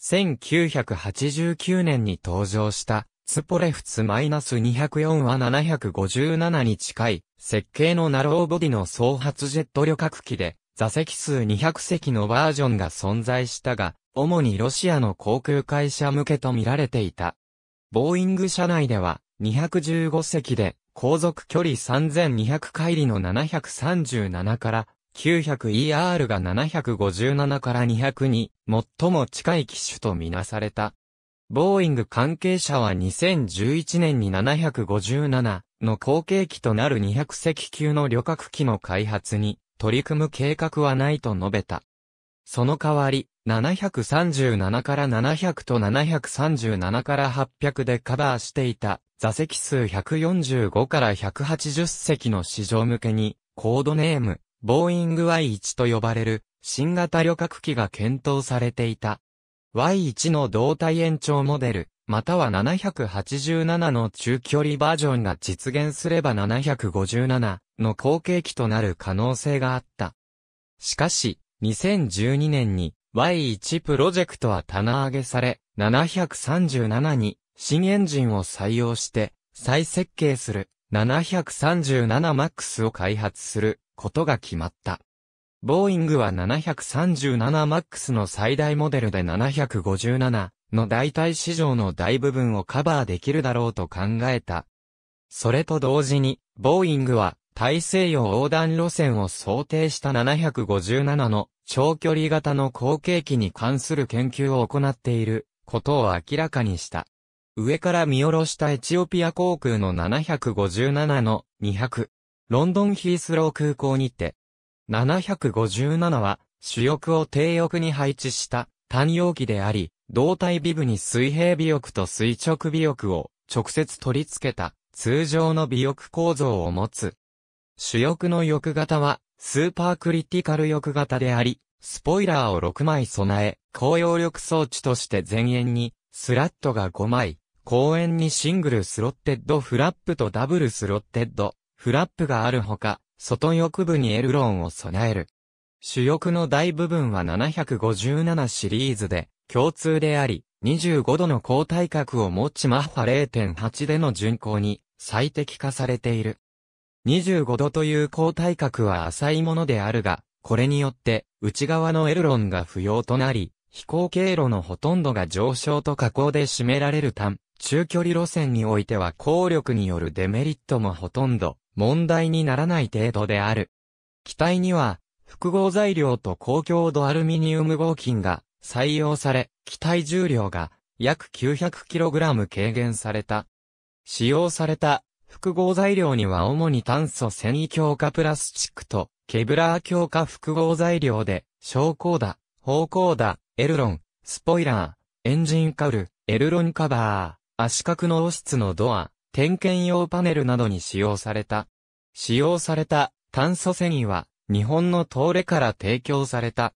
1989年に登場したツポレフツ -204 は757に近い、設計のナローボディの総発ジェット旅客機で、座席数200席のバージョンが存在したが、主にロシアの航空会社向けと見られていた。ボーイング社内では、215席で、航続距離3200回りの737から 900ER が757から2 0 2に最も近い機種とみなされた。ボーイング関係者は2011年に757の後継機となる200隻級の旅客機の開発に取り組む計画はないと述べた。その代わり、737から700と737から800でカバーしていた座席数145から180席の市場向けに、コードネーム、ボーイング Y1 と呼ばれる新型旅客機が検討されていた。Y1 の胴体延長モデル、または787の中距離バージョンが実現すれば757の後継機となる可能性があった。しかし、2012年に Y1 プロジェクトは棚上げされ、737に新エンジンを採用して再設計する 737MAX を開発することが決まった。ボーイングは 737MAX の最大モデルで757の代替市場の大部分をカバーできるだろうと考えた。それと同時に、ボーイングは大西洋横断路線を想定した757の長距離型の後継機に関する研究を行っていることを明らかにした。上から見下ろしたエチオピア航空の757の200。ロンドンヒースロー空港にて、757は、主翼を低翼に配置した単容器であり、胴体尾部に水平尾翼と垂直尾翼を直接取り付けた通常の尾翼構造を持つ。主翼の翼型はスーパークリティカル翼型であり、スポイラーを6枚備え、高揚力装置として前縁にスラットが5枚、後縁にシングルスロッテッドフラップとダブルスロッテッドフラップがあるほか、外翼部にエルロンを備える。主翼の大部分は757シリーズで、共通であり、25度の高体格を持ちマッハ0.8での巡航に最適化されている。25度という高体格は浅いものであるが、これによって内側のエルロンが不要となり、飛行経路のほとんどが上昇と下降で占められる単、中距離路線においては効力によるデメリットもほとんど問題にならない程度である。機体には、複合材料と高強度アルミニウム合金が採用され、機体重量が約 900kg 軽減された。使用された複合材料には主に炭素繊維強化プラスチックとケブラー強化複合材料で、昇降だ、方向だ、エルロン、スポイラー、エンジンカウル、エルロンカバー、足角の押室のドア、点検用パネルなどに使用された。使用された炭素繊維は日本の東レから提供された。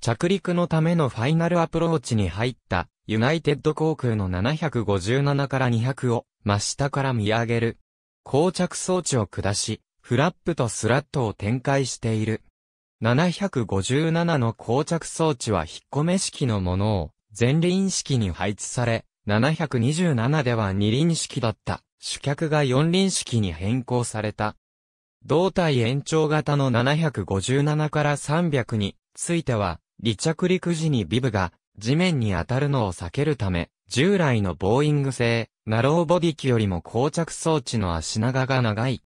着陸のためのファイナルアプローチに入ったユナイテッド航空の757から200を真下から見上げる。膠着装置を下し、フラップとスラットを展開している。757の膠着装置は引っ込め式のものを前輪式に配置され、727では二輪式だった。主脚が四輪式に変更された。胴体延長型の757から300については、離着陸時にビブが地面に当たるのを避けるため、従来のボーイング製、ナローボディ機よりも膠着装置の足長が長い。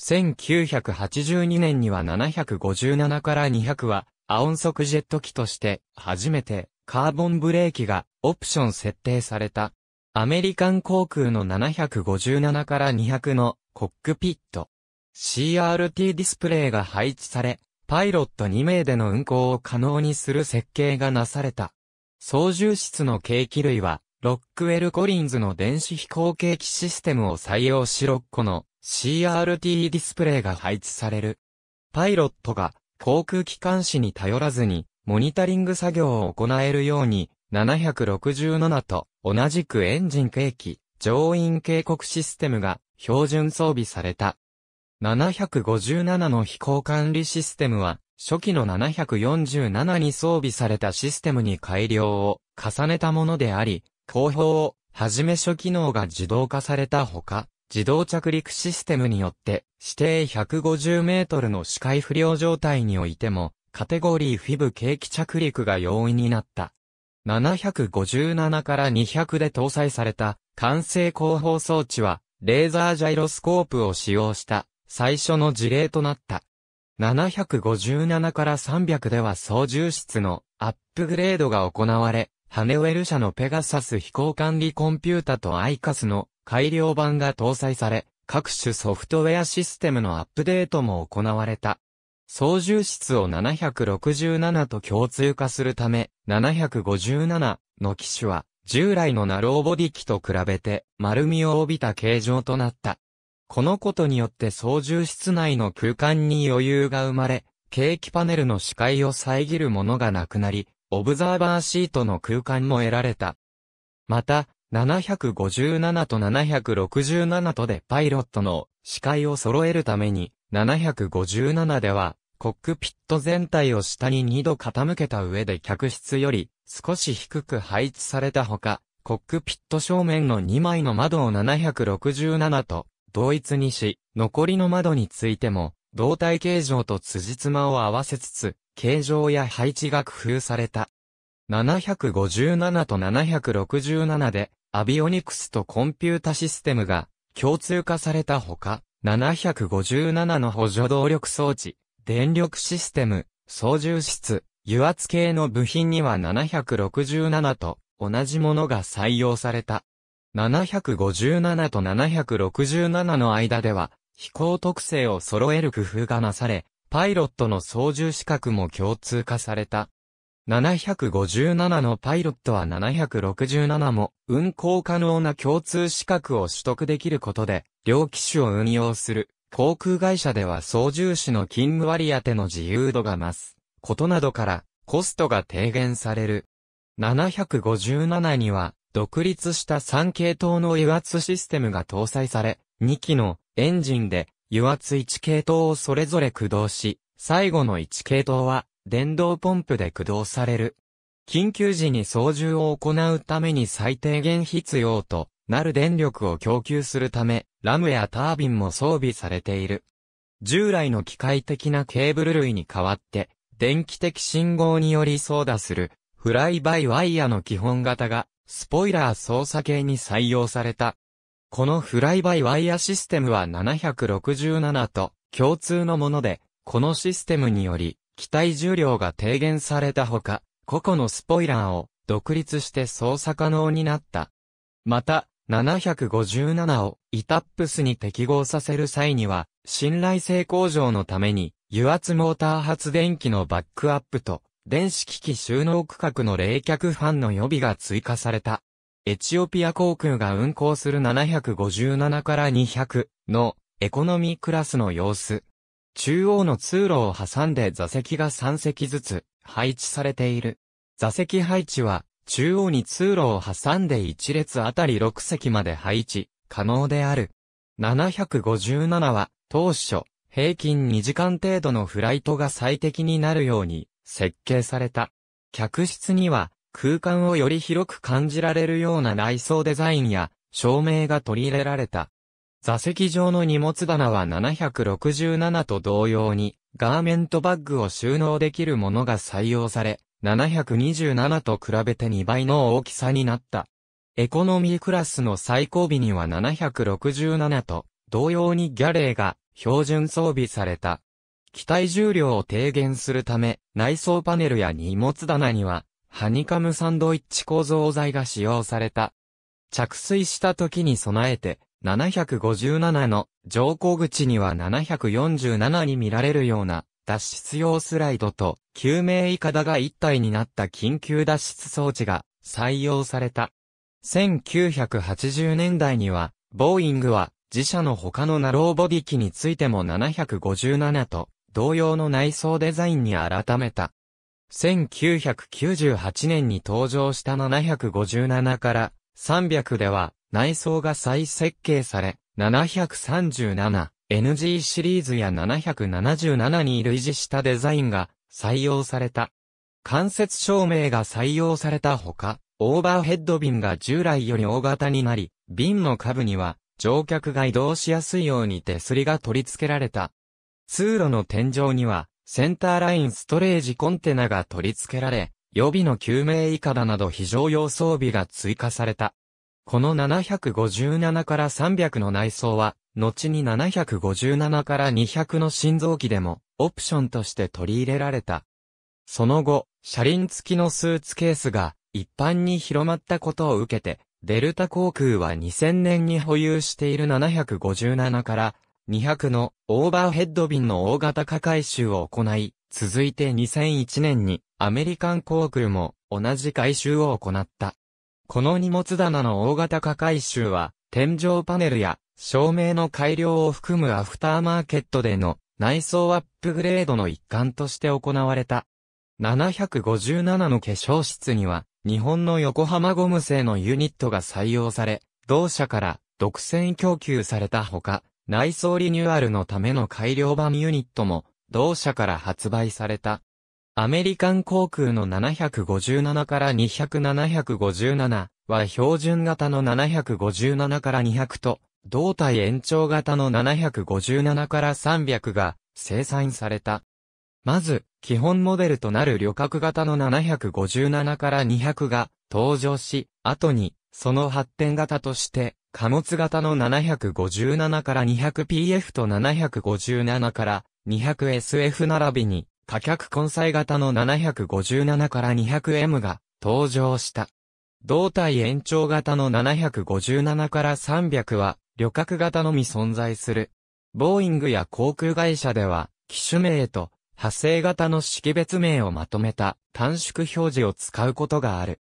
1982年には757から200は、アオン速ジェット機として、初めて、カーボンブレーキが、オプション設定された。アメリカン航空の757から200のコックピット。CRT ディスプレイが配置され、パイロット2名での運航を可能にする設計がなされた。操縦室の計器類は、ロックウェル・コリンズの電子飛行計器システムを採用し6個の CRT ディスプレイが配置される。パイロットが航空機関士に頼らずにモニタリング作業を行えるように767と同じくエンジン計器、乗員警告システムが標準装備された。757の飛行管理システムは、初期の747に装備されたシステムに改良を重ねたものであり、後方をはじめ初機能が自動化されたほか、自動着陸システムによって指定150メートルの視界不良状態においても、カテゴリーフィブ景気着陸が容易になった。757から200で搭載された完成広報装置は、レーザージャイロスコープを使用した最初の事例となった。757から300では操縦室のアップグレードが行われ、ハネウェル社のペガサス飛行管理コンピュータとアイカスの改良版が搭載され、各種ソフトウェアシステムのアップデートも行われた。操縦室を767と共通化するため、757の機種は、従来のナローボディ機と比べて、丸みを帯びた形状となった。このことによって操縦室内の空間に余裕が生まれ、景気パネルの視界を遮るものがなくなり、オブザーバーシートの空間も得られた。また、757と767とでパイロットの視界を揃えるために、757ではコックピット全体を下に2度傾けた上で客室より少し低く配置されたほか、コックピット正面の2枚の窓を767と同一にし、残りの窓についても、胴体形状と辻褄を合わせつつ、形状や配置が工夫された。757と767で、アビオニクスとコンピュータシステムが共通化されたほか、757の補助動力装置、電力システム、操縦室、油圧系の部品には767と同じものが採用された。757と767の間では飛行特性を揃える工夫がなされ、パイロットの操縦資格も共通化された。757のパイロットは767も運航可能な共通資格を取得できることで、両機種を運用する航空会社では操縦士の勤務割当の自由度が増す。ことなどから、コストが低減される。757には、独立した3系統の油圧システムが搭載され、2機のエンジンで油圧1系統をそれぞれ駆動し、最後の1系統は電動ポンプで駆動される。緊急時に操縦を行うために最低限必要となる電力を供給するため、ラムやタービンも装備されている。従来の機械的なケーブル類に代わって、電気的信号により操作する、フライバイワイヤの基本型が、スポイラー操作系に採用された。このフライバイワイヤシステムは767と共通のもので、このシステムにより、機体重量が低減されたほか、個々のスポイラーを独立して操作可能になった。また、757をイタップスに適合させる際には、信頼性向上のために、油圧モーター発電機のバックアップと、電子機器収納区画の冷却ファンの予備が追加された。エチオピア航空が運航する757から200のエコノミークラスの様子。中央の通路を挟んで座席が3席ずつ配置されている。座席配置は中央に通路を挟んで1列あたり6席まで配置、可能である。757は、当初、平均2時間程度のフライトが最適になるように設計された。客室には空間をより広く感じられるような内装デザインや照明が取り入れられた。座席上の荷物棚は767と同様にガーメントバッグを収納できるものが採用され、727と比べて2倍の大きさになった。エコノミークラスの最後尾には767と、同様にギャレーが標準装備された。機体重量を低減するため、内装パネルや荷物棚には、ハニカムサンドイッチ構造材が使用された。着水した時に備えて、757の乗降口には747に見られるような脱出用スライドと救命いかだが一体になった緊急脱出装置が採用された。1980年代には、ボーイングは自社の他のナローボディ機についても757と同様の内装デザインに改めた。1998年に登場した757から300では内装が再設計され、737、NG シリーズや777に類似したデザインが採用された。間接照明が採用されたほか、オーバーヘッド瓶が従来より大型になり、瓶の下部には乗客が移動しやすいように手すりが取り付けられた。通路の天井にはセンターラインストレージコンテナが取り付けられ、予備の救命いかだなど非常用装備が追加された。この757から300の内装は、後に757から200の心臓機でも、オプションとして取り入れられた。その後、車輪付きのスーツケースが、一般に広まったことを受けて、デルタ航空は2000年に保有している757から200のオーバーヘッド便の大型化回収を行い、続いて2001年にアメリカン航空も同じ回収を行った。この荷物棚の大型化改修は、天井パネルや照明の改良を含むアフターマーケットでの内装アップグレードの一環として行われた。757の化粧室には、日本の横浜ゴム製のユニットが採用され、同社から独占供給されたほか、内装リニューアルのための改良版ユニットも、同社から発売された。アメリカン航空の757から200757は標準型の757から200と、胴体延長型の757から300が生産された。まず、基本モデルとなる旅客型の757から200が登場し、後に、その発展型として、貨物型の757から 200PF と757から 200SF 並びに、多脚根載型の757から 200M が登場した。胴体延長型の757から300は旅客型のみ存在する。ボーイングや航空会社では、機種名と派生型の識別名をまとめた短縮表示を使うことがある。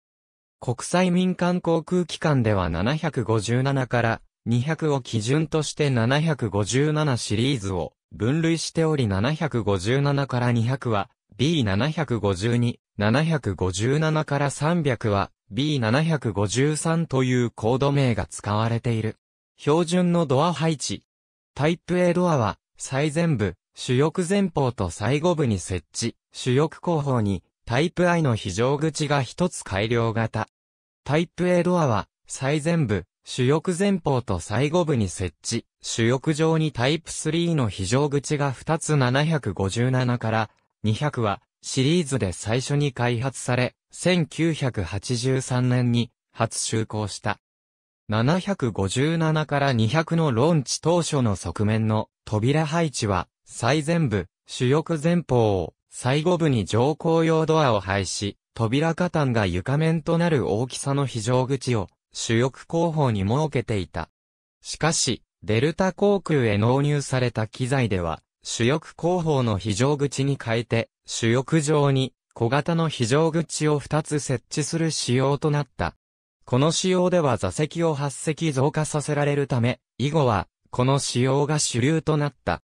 国際民間航空機関では757から200を基準として757シリーズを分類しており757から200は B752、757から300は B753 というコード名が使われている。標準のドア配置。タイプ A ドアは、最前部、主翼前方と最後部に設置、主翼後方に、タイプ I の非常口が一つ改良型。タイプ A ドアは、最前部、主翼前方と最後部に設置、主翼上にタイプ3の非常口が2つ757から200はシリーズで最初に開発され、1983年に初就航した。757から200のローンチ当初の側面の扉配置は最前部、主翼前方を最後部に乗降用ドアを配し、扉下端が床面となる大きさの非常口を主翼後方に設けていた。しかし、デルタ航空へ納入された機材では、主翼後方の非常口に変えて、主翼上に小型の非常口を2つ設置する仕様となった。この仕様では座席を8席増加させられるため、以後は、この仕様が主流となった。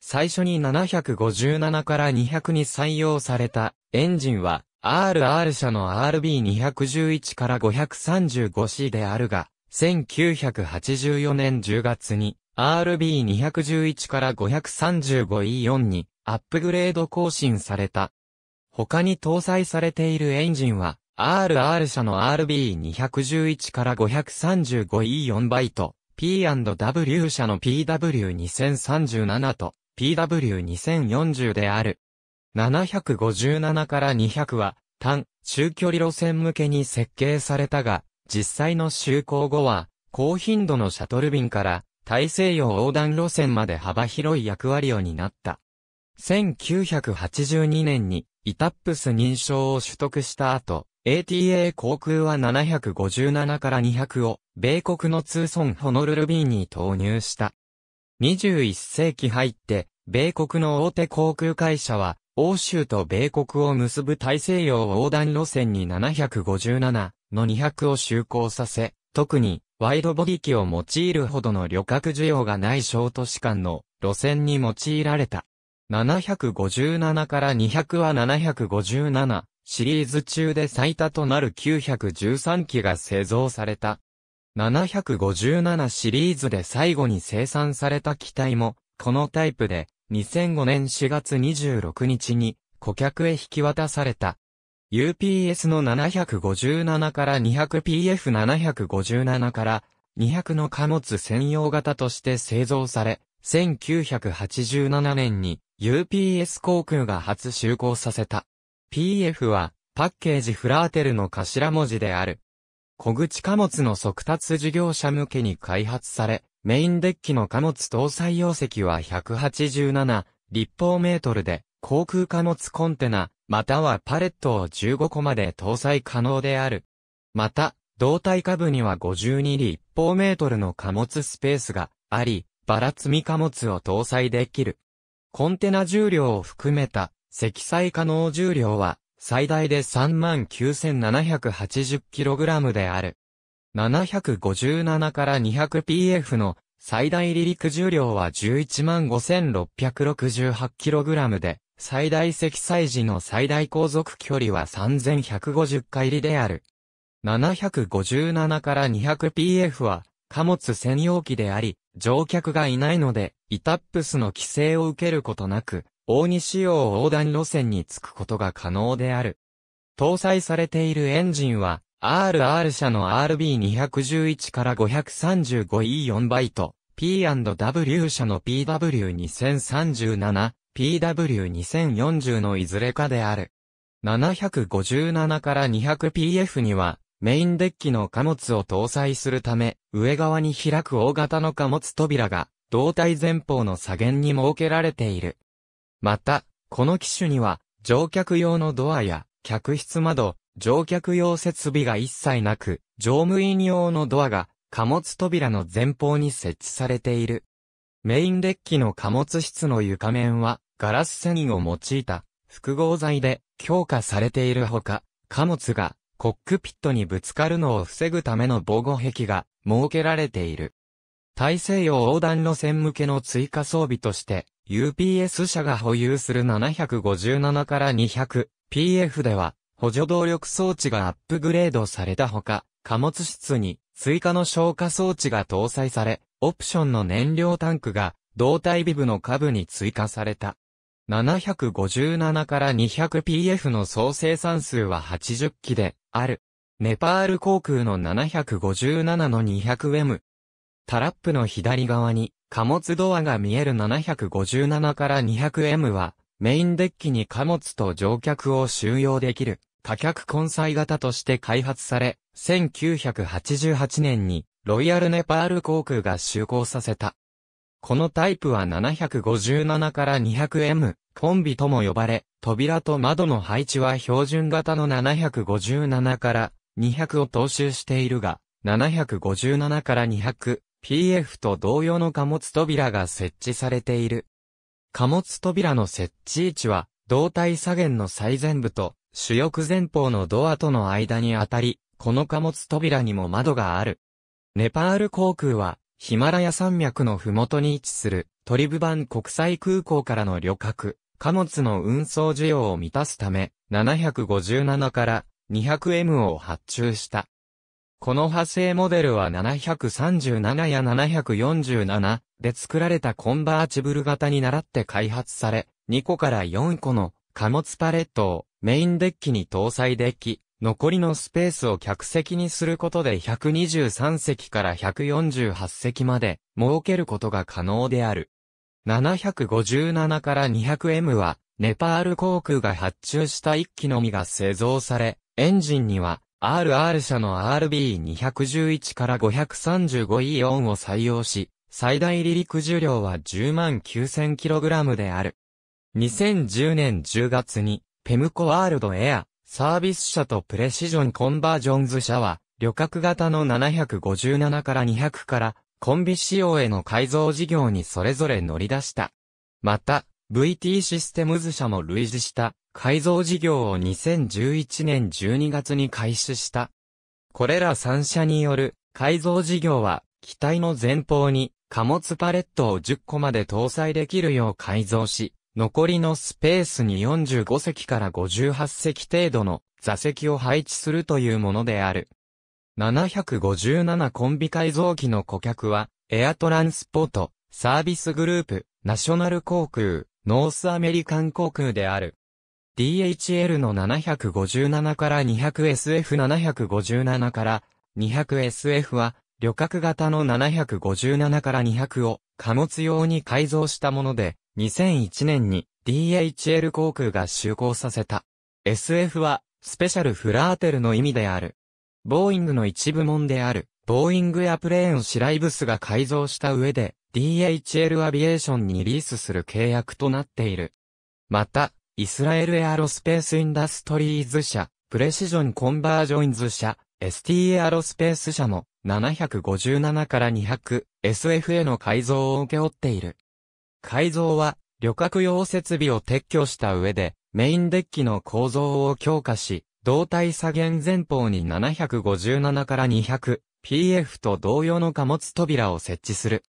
最初に757から200に採用されたエンジンは RR 社の RB211 から 535C であるが、1984年10月に RB211 から 535E4 にアップグレード更新された。他に搭載されているエンジンは RR 社の RB211 から 535E4 バイト、P&W 社の PW2037 と PW2040 である。757から200は、単、中距離路線向けに設計されたが、実際の就航後は、高頻度のシャトル便から、大西洋横断路線まで幅広い役割を担った。1982年に、イタップス認証を取得した後、ATA 航空は757から200を、米国の通村ホノルル便に投入した。21世紀入って、米国の大手航空会社は、欧州と米国を結ぶ大西洋横断路線に757の200を就航させ、特にワイドボディ機を用いるほどの旅客需要がない小都市間の路線に用いられた。757から200は757シリーズ中で最多となる913機が製造された。757シリーズで最後に生産された機体も、このタイプで、2005年4月26日に顧客へ引き渡された。UPS の757から 200PF757 から200の貨物専用型として製造され、1987年に UPS 航空が初就航させた。PF はパッケージフラーテルの頭文字である。小口貨物の速達事業者向けに開発され、メインデッキの貨物搭載容積は187立方メートルで、航空貨物コンテナ、またはパレットを15個まで搭載可能である。また、胴体下部には52立方メートルの貨物スペースがあり、ばら積み貨物を搭載できる。コンテナ重量を含めた積載可能重量は最大で 39,780kg である。757から 200pf の最大離陸重量は 115,668kg で、最大積載時の最大航続距離は3150回りである。757から 200pf は貨物専用機であり、乗客がいないので、イタップスの規制を受けることなく、大西洋横断路線に着くことが可能である。搭載されているエンジンは、RR 社の RB211 から 535E4 バイト、P&W 社の PW2037、PW2040 のいずれかである。757から 200PF には、メインデッキの貨物を搭載するため、上側に開く大型の貨物扉が、胴体前方の左舷に設けられている。また、この機種には、乗客用のドアや、客室窓、乗客用設備が一切なく、乗務員用のドアが貨物扉の前方に設置されている。メインデッキの貨物室の床面はガラス繊維を用いた複合材で強化されているほか、貨物がコックピットにぶつかるのを防ぐための防護壁が設けられている。大西洋横断路線向けの追加装備として、UPS 社が保有する757から 200PF では、補助動力装置がアップグレードされたほか、貨物室に追加の消火装置が搭載され、オプションの燃料タンクが胴体ビブの下部に追加された。757から 200PF の総生産数は80機である。ネパール航空の757の 200M。タラップの左側に貨物ドアが見える757から 200M はメインデッキに貨物と乗客を収容できる。多脚混載型として開発され、1988年にロイヤルネパール航空が就航させた。このタイプは757から 200M コンビとも呼ばれ、扉と窓の配置は標準型の757から200を踏襲しているが、757から 200PF と同様の貨物扉が設置されている。貨物扉の設置位置は、胴体左舷の最前部と主翼前方のドアとの間に当たり、この貨物扉にも窓がある。ネパール航空は、ヒマラヤ山脈のふもとに位置する、トリブバン国際空港からの旅客、貨物の運送需要を満たすため、757から 200M を発注した。この派生モデルは737や747で作られたコンバーチブル型に倣って開発され、2個から4個の貨物パレットをメインデッキに搭載でき、残りのスペースを客席にすることで123席から148席まで設けることが可能である。757から 200M は、ネパール航空が発注した1機のみが製造され、エンジンには RR 社の RB211 から 535E4 を採用し、最大離陸重量は10万 9000kg である。2010年10月に、ペムコワールドエア、サービス社とプレシジョンコンバージョンズ社は、旅客型の757から200からコンビ仕様への改造事業にそれぞれ乗り出した。また、VT システムズ社も類似した改造事業を2011年12月に開始した。これら3社による改造事業は、機体の前方に貨物パレットを10個まで搭載できるよう改造し、残りのスペースに45席から58席程度の座席を配置するというものである。757コンビ改造機の顧客は、エアトランスポート、サービスグループ、ナショナル航空、ノースアメリカン航空である。DHL の757から 200SF757 から 200SF は、旅客型の757から200を貨物用に改造したもので、2001年に DHL 航空が就航させた。SF は、スペシャルフラーテルの意味である。ボーイングの一部門である、ボーイングやプレーンをシライブスが改造した上で、DHL アビエーションにリースする契約となっている。また、イスラエルエアロスペースインダストリーズ社、プレシジョンコンバージョンズ社、ST エアロスペース社も757から200、SF への改造を受け負っている。改造は、旅客用設備を撤去した上で、メインデッキの構造を強化し、胴体左舷前方に757から 200PF と同様の貨物扉を設置する。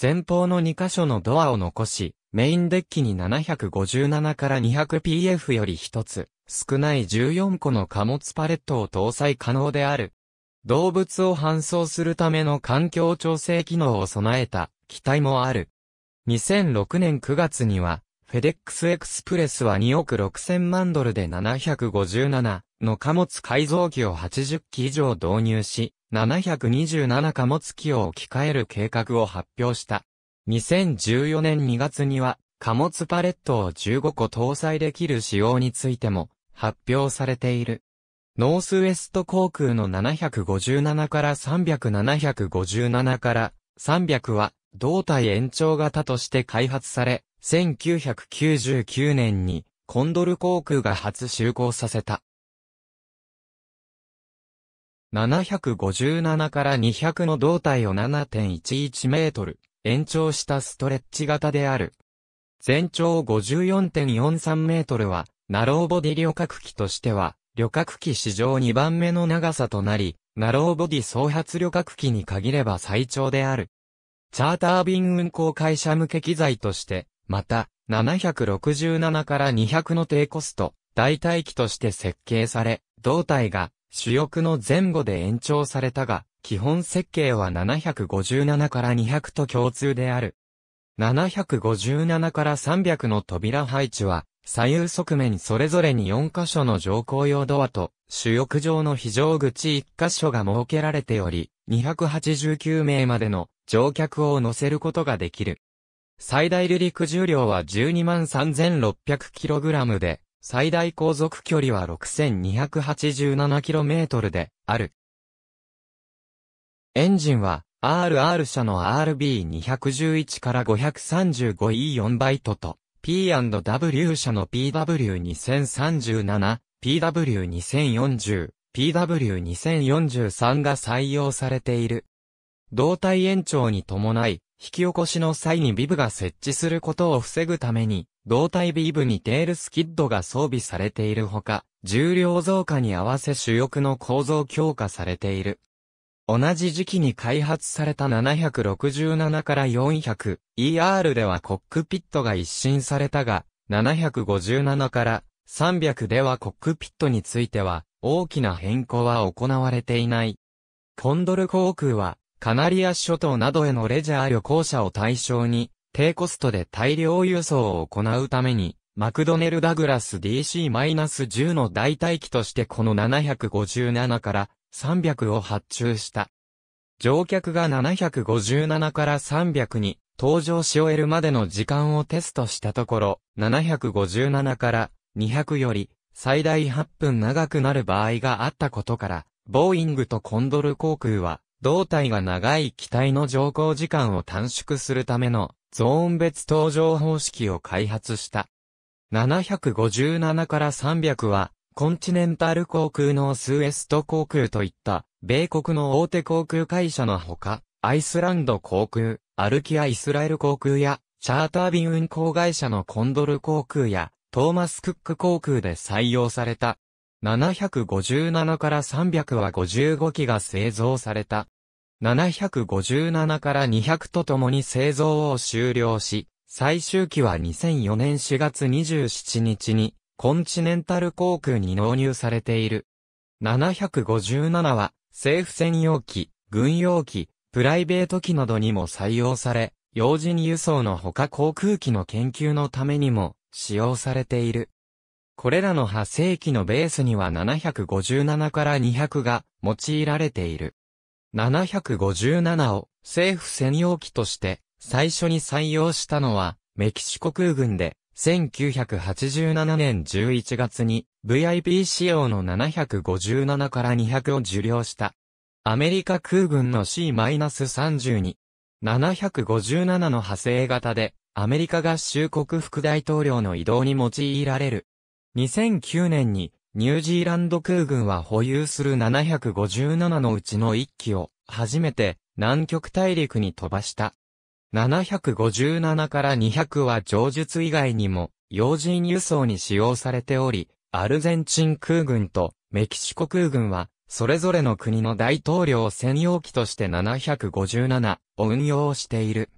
前方の2箇所のドアを残し、メインデッキに757から 200PF より1つ、少ない14個の貨物パレットを搭載可能である。動物を搬送するための環境調整機能を備えた機体もある。2006年9月には、フェデックスエクスプレスは2億6000万ドルで757の貨物改造機を80機以上導入し、727貨物機を置き換える計画を発表した。2014年2月には、貨物パレットを15個搭載できる仕様についても発表されている。ノースウェスト航空の757から300、757から300は胴体延長型として開発され、1999年にコンドル航空が初就航させた。757から200の胴体を7.11メートル延長したストレッチ型である。全長54.43メートルは、ナローボディ旅客機としては、旅客機史上2番目の長さとなり、ナローボディ総発旅客機に限れば最長である。チャーター便運航会社向け機材として、また、767から200の低コスト、代替機として設計され、胴体が主翼の前後で延長されたが、基本設計は757から200と共通である。757から300の扉配置は、左右側面それぞれに4箇所の乗降用ドアと、主翼上の非常口1箇所が設けられており、289名までの乗客を乗せることができる。最大離陸重量は 123,600kg で、最大航続距離は 6,287km である。エンジンは RR 社の RB211 から 535E4 バイトと P&W 社の PW2037、PW2040、PW2043 が採用されている。胴体延長に伴い、引き起こしの際にビブが設置することを防ぐために、胴体ビブにテールスキッドが装備されているほか、重量増加に合わせ主翼の構造強化されている。同じ時期に開発された767から 400ER ではコックピットが一新されたが、757から300ではコックピットについては大きな変更は行われていない。コンドル航空はカナリア諸島などへのレジャー旅行者を対象に、低コストで大量輸送を行うために、マクドネル・ダグラス DC-10 の代替機としてこの757から300を発注した。乗客が757から300に搭乗し終えるまでの時間をテストしたところ、757から200より最大8分長くなる場合があったことから、ボーイングとコンドル航空は胴体が長い機体の乗降時間を短縮するためのゾーン別搭乗方式を開発した。757から300は、コンチネンタル航空のスウエスト航空といった、米国の大手航空会社のほか、アイスランド航空、アルキアイスラエル航空や、チャーター便運航会社のコンドル航空や、トーマス・クック航空で採用された757から300は55機が製造された。757から200とともに製造を終了し、最終機は2004年4月27日に、コンチネンタル航空に納入されている。757は、政府専用機、軍用機、プライベート機などにも採用され、要人輸送のほか航空機の研究のためにも使用されている。これらの派生機のベースには757から200が用いられている。757を政府専用機として最初に採用したのはメキシコ空軍で1987年11月に VIP 仕様の757から200を受領した。アメリカ空軍の C-32。757の派生型でアメリカ合衆国副大統領の移動に用いられる。2009年にニュージーランド空軍は保有する757のうちの1機を初めて南極大陸に飛ばした。757から200は上述以外にも要人輸送に使用されており、アルゼンチン空軍とメキシコ空軍はそれぞれの国の大統領専用機として757を運用している。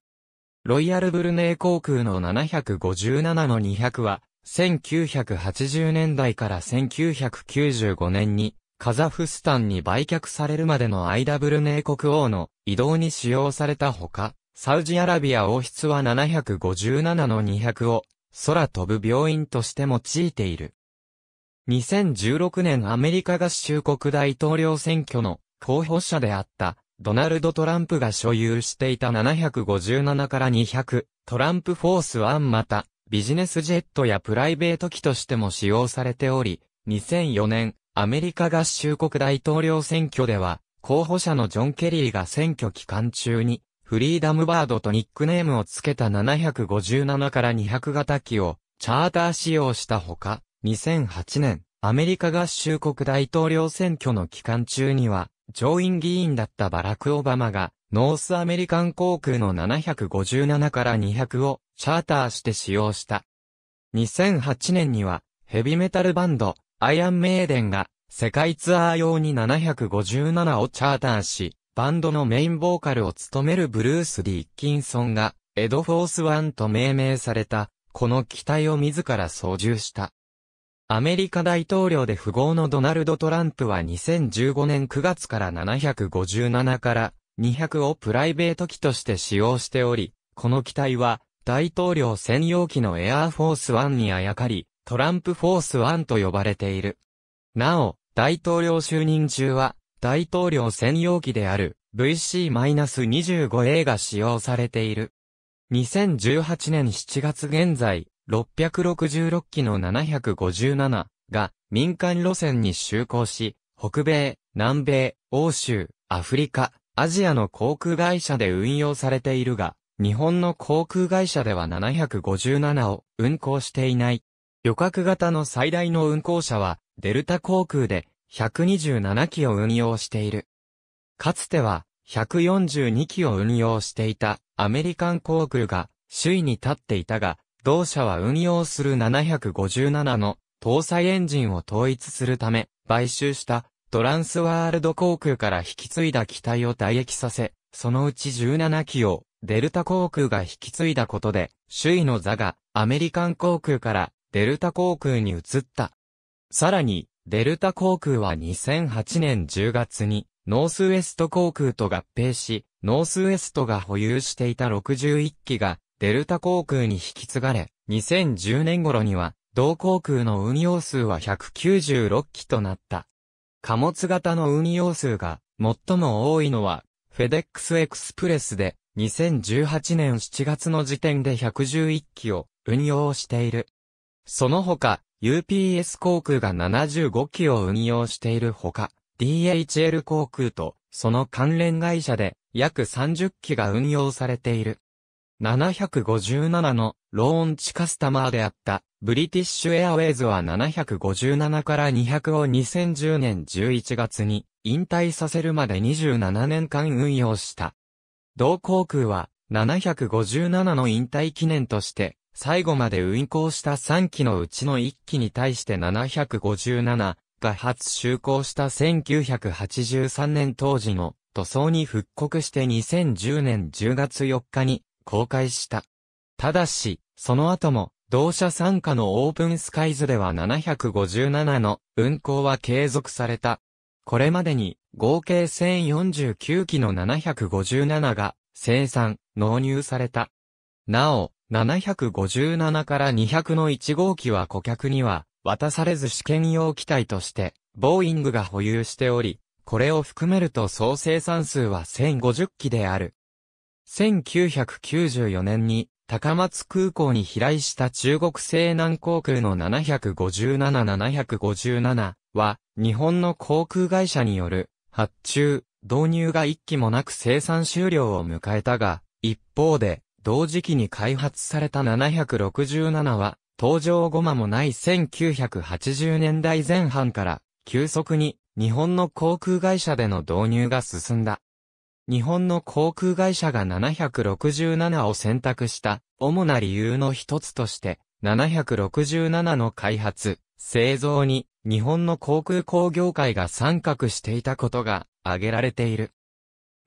ロイヤルブルネー航空の757の200は1980年代から1995年に、カザフスタンに売却されるまでのダブル名国王の移動に使用されたほか、サウジアラビア王室は757の200を空飛ぶ病院として用いている。2016年アメリカ合衆国大統領選挙の候補者であったドナルド・トランプが所有していた757から200トランプフォースンまたビジネスジェットやプライベート機としても使用されており、2004年、アメリカ合衆国大統領選挙では、候補者のジョン・ケリーが選挙期間中に、フリーダムバードとニックネームを付けた757から200型機をチャーター使用したほか、2008年、アメリカ合衆国大統領選挙の期間中には、上院議員だったバラク・オバマが、ノースアメリカン航空の757から200をチャーターして使用した。2008年にはヘビメタルバンドアイアンメイデンが世界ツアー用に757をチャーターし、バンドのメインボーカルを務めるブルース・ディッキンソンがエド・フォース・ワンと命名された、この機体を自ら操縦した。アメリカ大統領で富豪のドナルド・トランプは2015年9月から757から200をプライベート機として使用しており、この機体は大統領専用機のエアーフォースワンにあやかり、トランプフォースワンと呼ばれている。なお、大統領就任中は、大統領専用機である VC-25A が使用されている。2018年7月現在、666機の757が民間路線に就航し、北米、南米、欧州、アフリカ、アジアの航空会社で運用されているが、日本の航空会社では757を運航していない。旅客型の最大の運航者は、デルタ航空で127機を運用している。かつては、142機を運用していたアメリカン航空が首位に立っていたが、同社は運用する757の搭載エンジンを統一するため、買収したトランスワールド航空から引き継いだ機体を退役させ、そのうち17機をデルタ航空が引き継いだことで、首位の座がアメリカン航空からデルタ航空に移った。さらに、デルタ航空は2008年10月にノースウエスト航空と合併し、ノースウエストが保有していた61機がデルタ航空に引き継がれ、2010年頃には同航空の運用数は196機となった。貨物型の運用数が最も多いのは、フェデックスエクスプレスで2018年7月の時点で111機を運用している。その他、UPS 航空が75機を運用しているほか、DHL 航空とその関連会社で約30機が運用されている。757のローンチカスタマーであった、ブリティッシュエアウェイズは757から200を2010年11月に引退させるまで27年間運用した。同航空は757の引退記念として最後まで運航した3機のうちの1機に対して757が初就航した1983年当時の塗装に復刻して2010年10月4日に公開した。ただし、その後も、同社参加のオープンスカイズでは757の運行は継続された。これまでに合計1049機の757が生産、納入された。なお、757から200の1号機は顧客には渡されず試験用機体としてボーイングが保有しており、これを含めると総生産数は1050機である。1994年に高松空港に飛来した中国西南航空の757-757は、日本の航空会社による発注、導入が一期もなく生産終了を迎えたが、一方で、同時期に開発された767は、登場後間もない1980年代前半から、急速に日本の航空会社での導入が進んだ。日本の航空会社が767を選択した主な理由の一つとして、767の開発、製造に日本の航空工業界が参画していたことが挙げられている。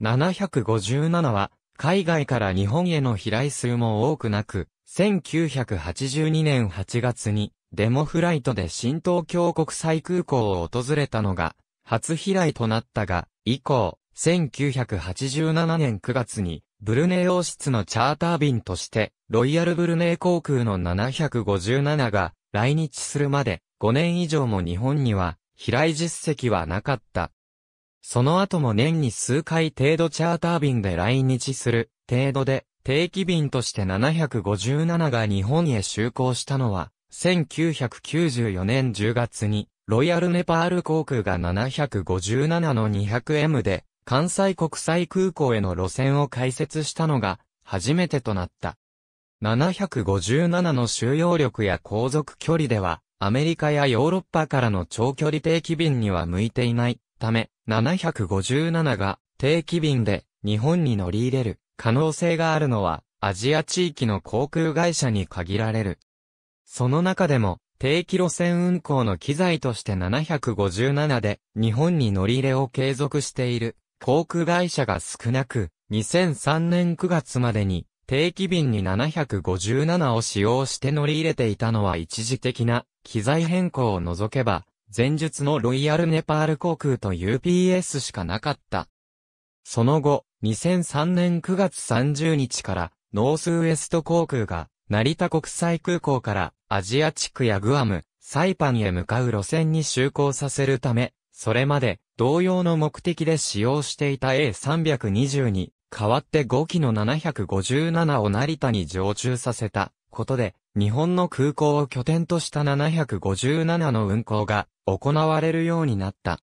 757は海外から日本への飛来数も多くなく、1982年8月にデモフライトで新東京国際空港を訪れたのが初飛来となったが、以降、1987年9月に、ブルネイ王室のチャーター便として、ロイヤルブルネイ航空の757が来日するまで5年以上も日本には飛来実績はなかった。その後も年に数回程度チャーター便で来日する程度で定期便として757が日本へ就航したのは1994年10月にロイヤルネパール航空が757の 200M で関西国際空港への路線を開設したのが初めてとなった。757の収容力や航続距離では、アメリカやヨーロッパからの長距離定期便には向いていないため、757が定期便で日本に乗り入れる可能性があるのはアジア地域の航空会社に限られる。その中でも定期路線運行の機材として757で日本に乗り入れを継続している航空会社が少なく、2003年9月までに定期便に757を使用して乗り入れていたのは一時的な機材変更を除けば、前述のロイヤルネパール航空と UPS しかなかった。その後、2003年9月30日からノースウエスト航空が成田国際空港からアジア地区やグアム、サイパンへ向かう路線に就航させるため、それまで同様の目的で使用していた A320 に、代わって5機の757を成田に常駐させたことで、日本の空港を拠点とした757の運航が行われるようになった。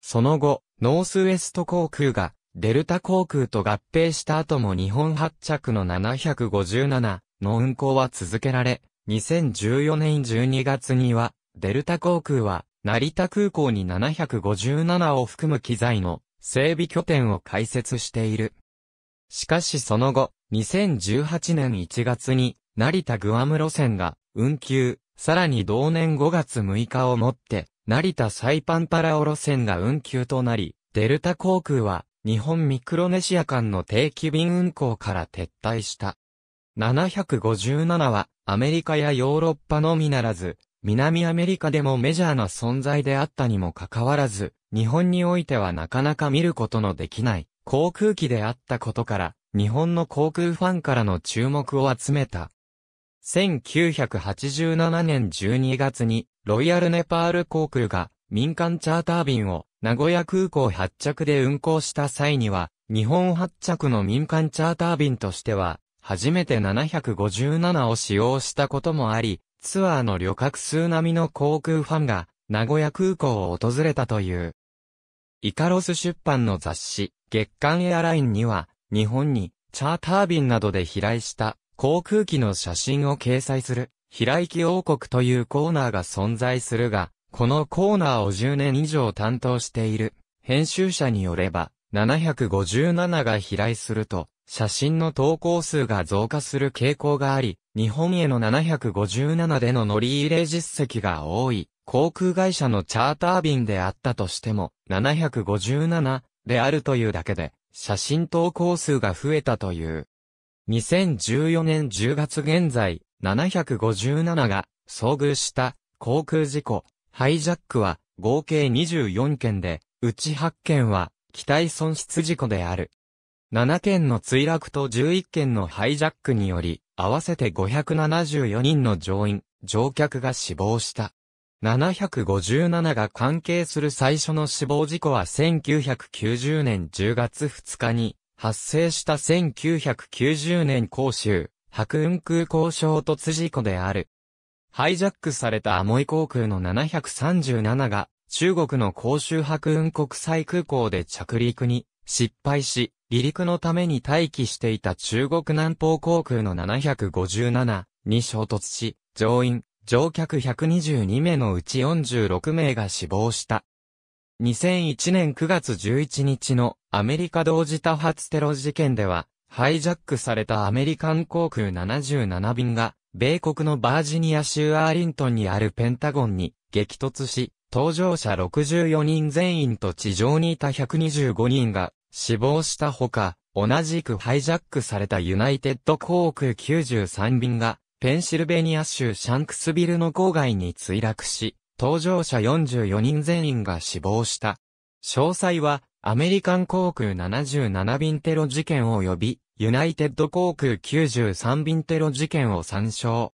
その後、ノースウェスト航空がデルタ航空と合併した後も日本発着の757の運航は続けられ、2014年12月にはデルタ航空は成田空港に757を含む機材の整備拠点を開設している。しかしその後、2018年1月に成田グアム路線が運休、さらに同年5月6日をもって、成田サイパンパラオ路線が運休となり、デルタ航空は日本ミクロネシア間の定期便運航から撤退した。757はアメリカやヨーロッパのみならず、南アメリカでもメジャーな存在であったにもかかわらず、日本においてはなかなか見ることのできない航空機であったことから、日本の航空ファンからの注目を集めた。1987年12月に、ロイヤルネパール航空が民間チャーター便を名古屋空港発着で運航した際には、日本発着の民間チャーター便としては、初めて757を使用したこともあり、ツアーの旅客数並みの航空ファンが、名古屋空港を訪れたという。イカロス出版の雑誌、月刊エアラインには、日本に、チャーター便などで飛来した航空機の写真を掲載する、飛来機王国というコーナーが存在するが、このコーナーを10年以上担当している、編集者によれば、757が飛来すると、写真の投稿数が増加する傾向があり、日本への757での乗り入れ実績が多い、航空会社のチャーター便であったとしても、757であるというだけで、写真投稿数が増えたという。2014年10月現在、757が遭遇した航空事故、ハイジャックは合計24件で、うち8件は機体損失事故である。7件の墜落と11件のハイジャックにより、合わせて574人の乗員、乗客が死亡した。757が関係する最初の死亡事故は1990年10月2日に発生した1990年甲州、白雲空港衝突事故である。ハイジャックされたアモイ航空の737が中国の甲州白雲国際空港で着陸に失敗し、離陸のために待機していた中国南方航空の757に衝突し、乗員、乗客122名のうち46名が死亡した。2001年9月11日のアメリカ同時多発テロ事件では、ハイジャックされたアメリカン航空77便が、米国のバージニア州アーリントンにあるペンタゴンに激突し、搭乗者64人全員と地上にいた125人が死亡したほか、同じくハイジャックされたユナイテッド航空93便が、ペンシルベニア州シャンクスビルの郊外に墜落し、搭乗者44人全員が死亡した。詳細は、アメリカン航空77便テロ事件及び、ユナイテッド航空93便テロ事件を参照。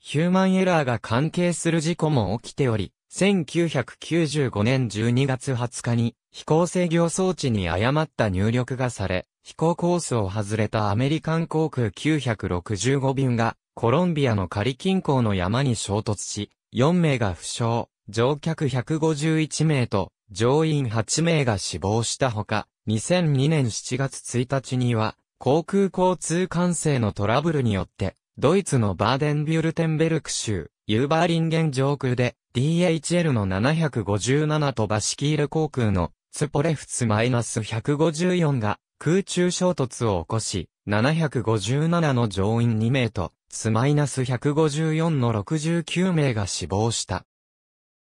ヒューマンエラーが関係する事故も起きており、1995年12月20日に、飛行制御装置に誤った入力がされ、飛行コースを外れたアメリカン航空965便が、コロンビアの仮近郊の山に衝突し、4名が負傷、乗客151名と、乗員8名が死亡したほか、2002年7月1日には、航空交通管制のトラブルによって、ドイツのバーデンビュルテンベルク州、ユーバーリンゲン上空で、DHL の757とバシキール航空のツポレフツ -154 が空中衝突を起こし、757の乗員2名と、ツ -154 の69名が死亡した。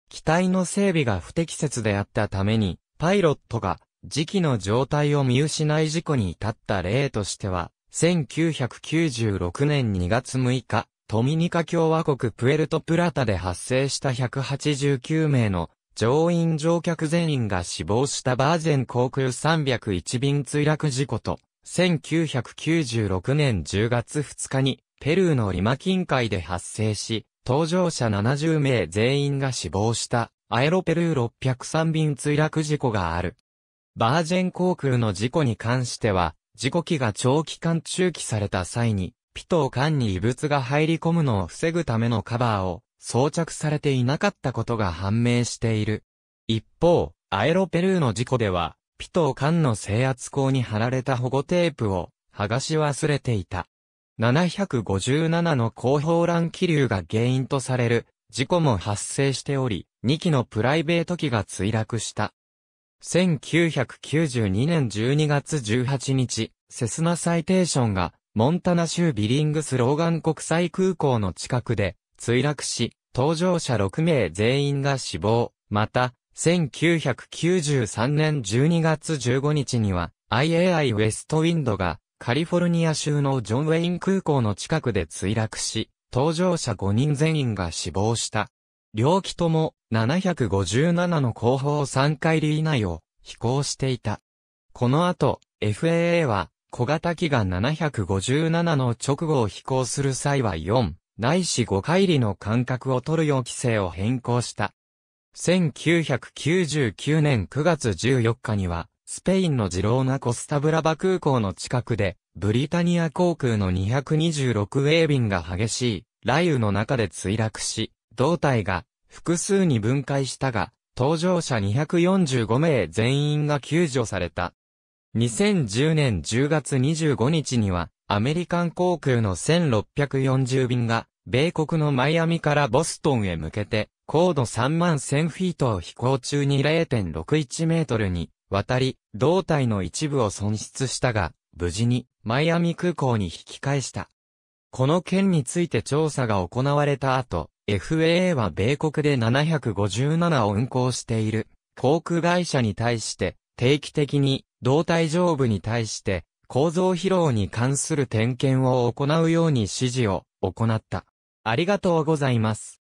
機体の整備が不適切であったために、パイロットが時期の状態を見失い事故に至った例としては、1996年2月6日、トミニカ共和国プエルトプラタで発生した189名の乗員乗客全員が死亡したバージェン航空301便墜落事故と、1996年10月2日に、ペルーのリマ近海で発生し、搭乗者70名全員が死亡した、アエロペルー603便墜落事故がある。バージェン航空の事故に関しては、事故機が長期間中期された際に、ピトー管に異物が入り込むのを防ぐためのカバーを装着されていなかったことが判明している。一方、アエロペルーの事故では、ピトー間の制圧口に貼られた保護テープを剥がし忘れていた。757の後方乱気流が原因とされる事故も発生しており、2機のプライベート機が墜落した。1992年12月18日、セスナサイテーションがモンタナ州ビリングスローガン国際空港の近くで墜落し、搭乗者6名全員が死亡。また、1993年12月15日には、IAI ウェストウィンドが、カリフォルニア州のジョン・ウェイン空港の近くで墜落し、搭乗者5人全員が死亡した。両機とも757の後方3回里以内を飛行していた。この後、FAA は小型機が757の直後を飛行する際は4、ないし5回りの間隔を取るよう規制を変更した。1999年9月14日には、スペインのジローナ・コスタブラバ空港の近くで、ブリタニア航空の226 a 便ービンが激しい雷雨の中で墜落し、胴体が複数に分解したが、搭乗者245名全員が救助された。2010年10月25日には、アメリカン航空の1640便が、米国のマイアミからボストンへ向けて、高度3万1000フィートを飛行中に0.61メートルに渡り、胴体の一部を損失したが、無事にマイアミ空港に引き返した。この件について調査が行われた後、FAA は米国で757を運航している航空会社に対して定期的に胴体上部に対して構造疲労に関する点検を行うように指示を行った。ありがとうございます。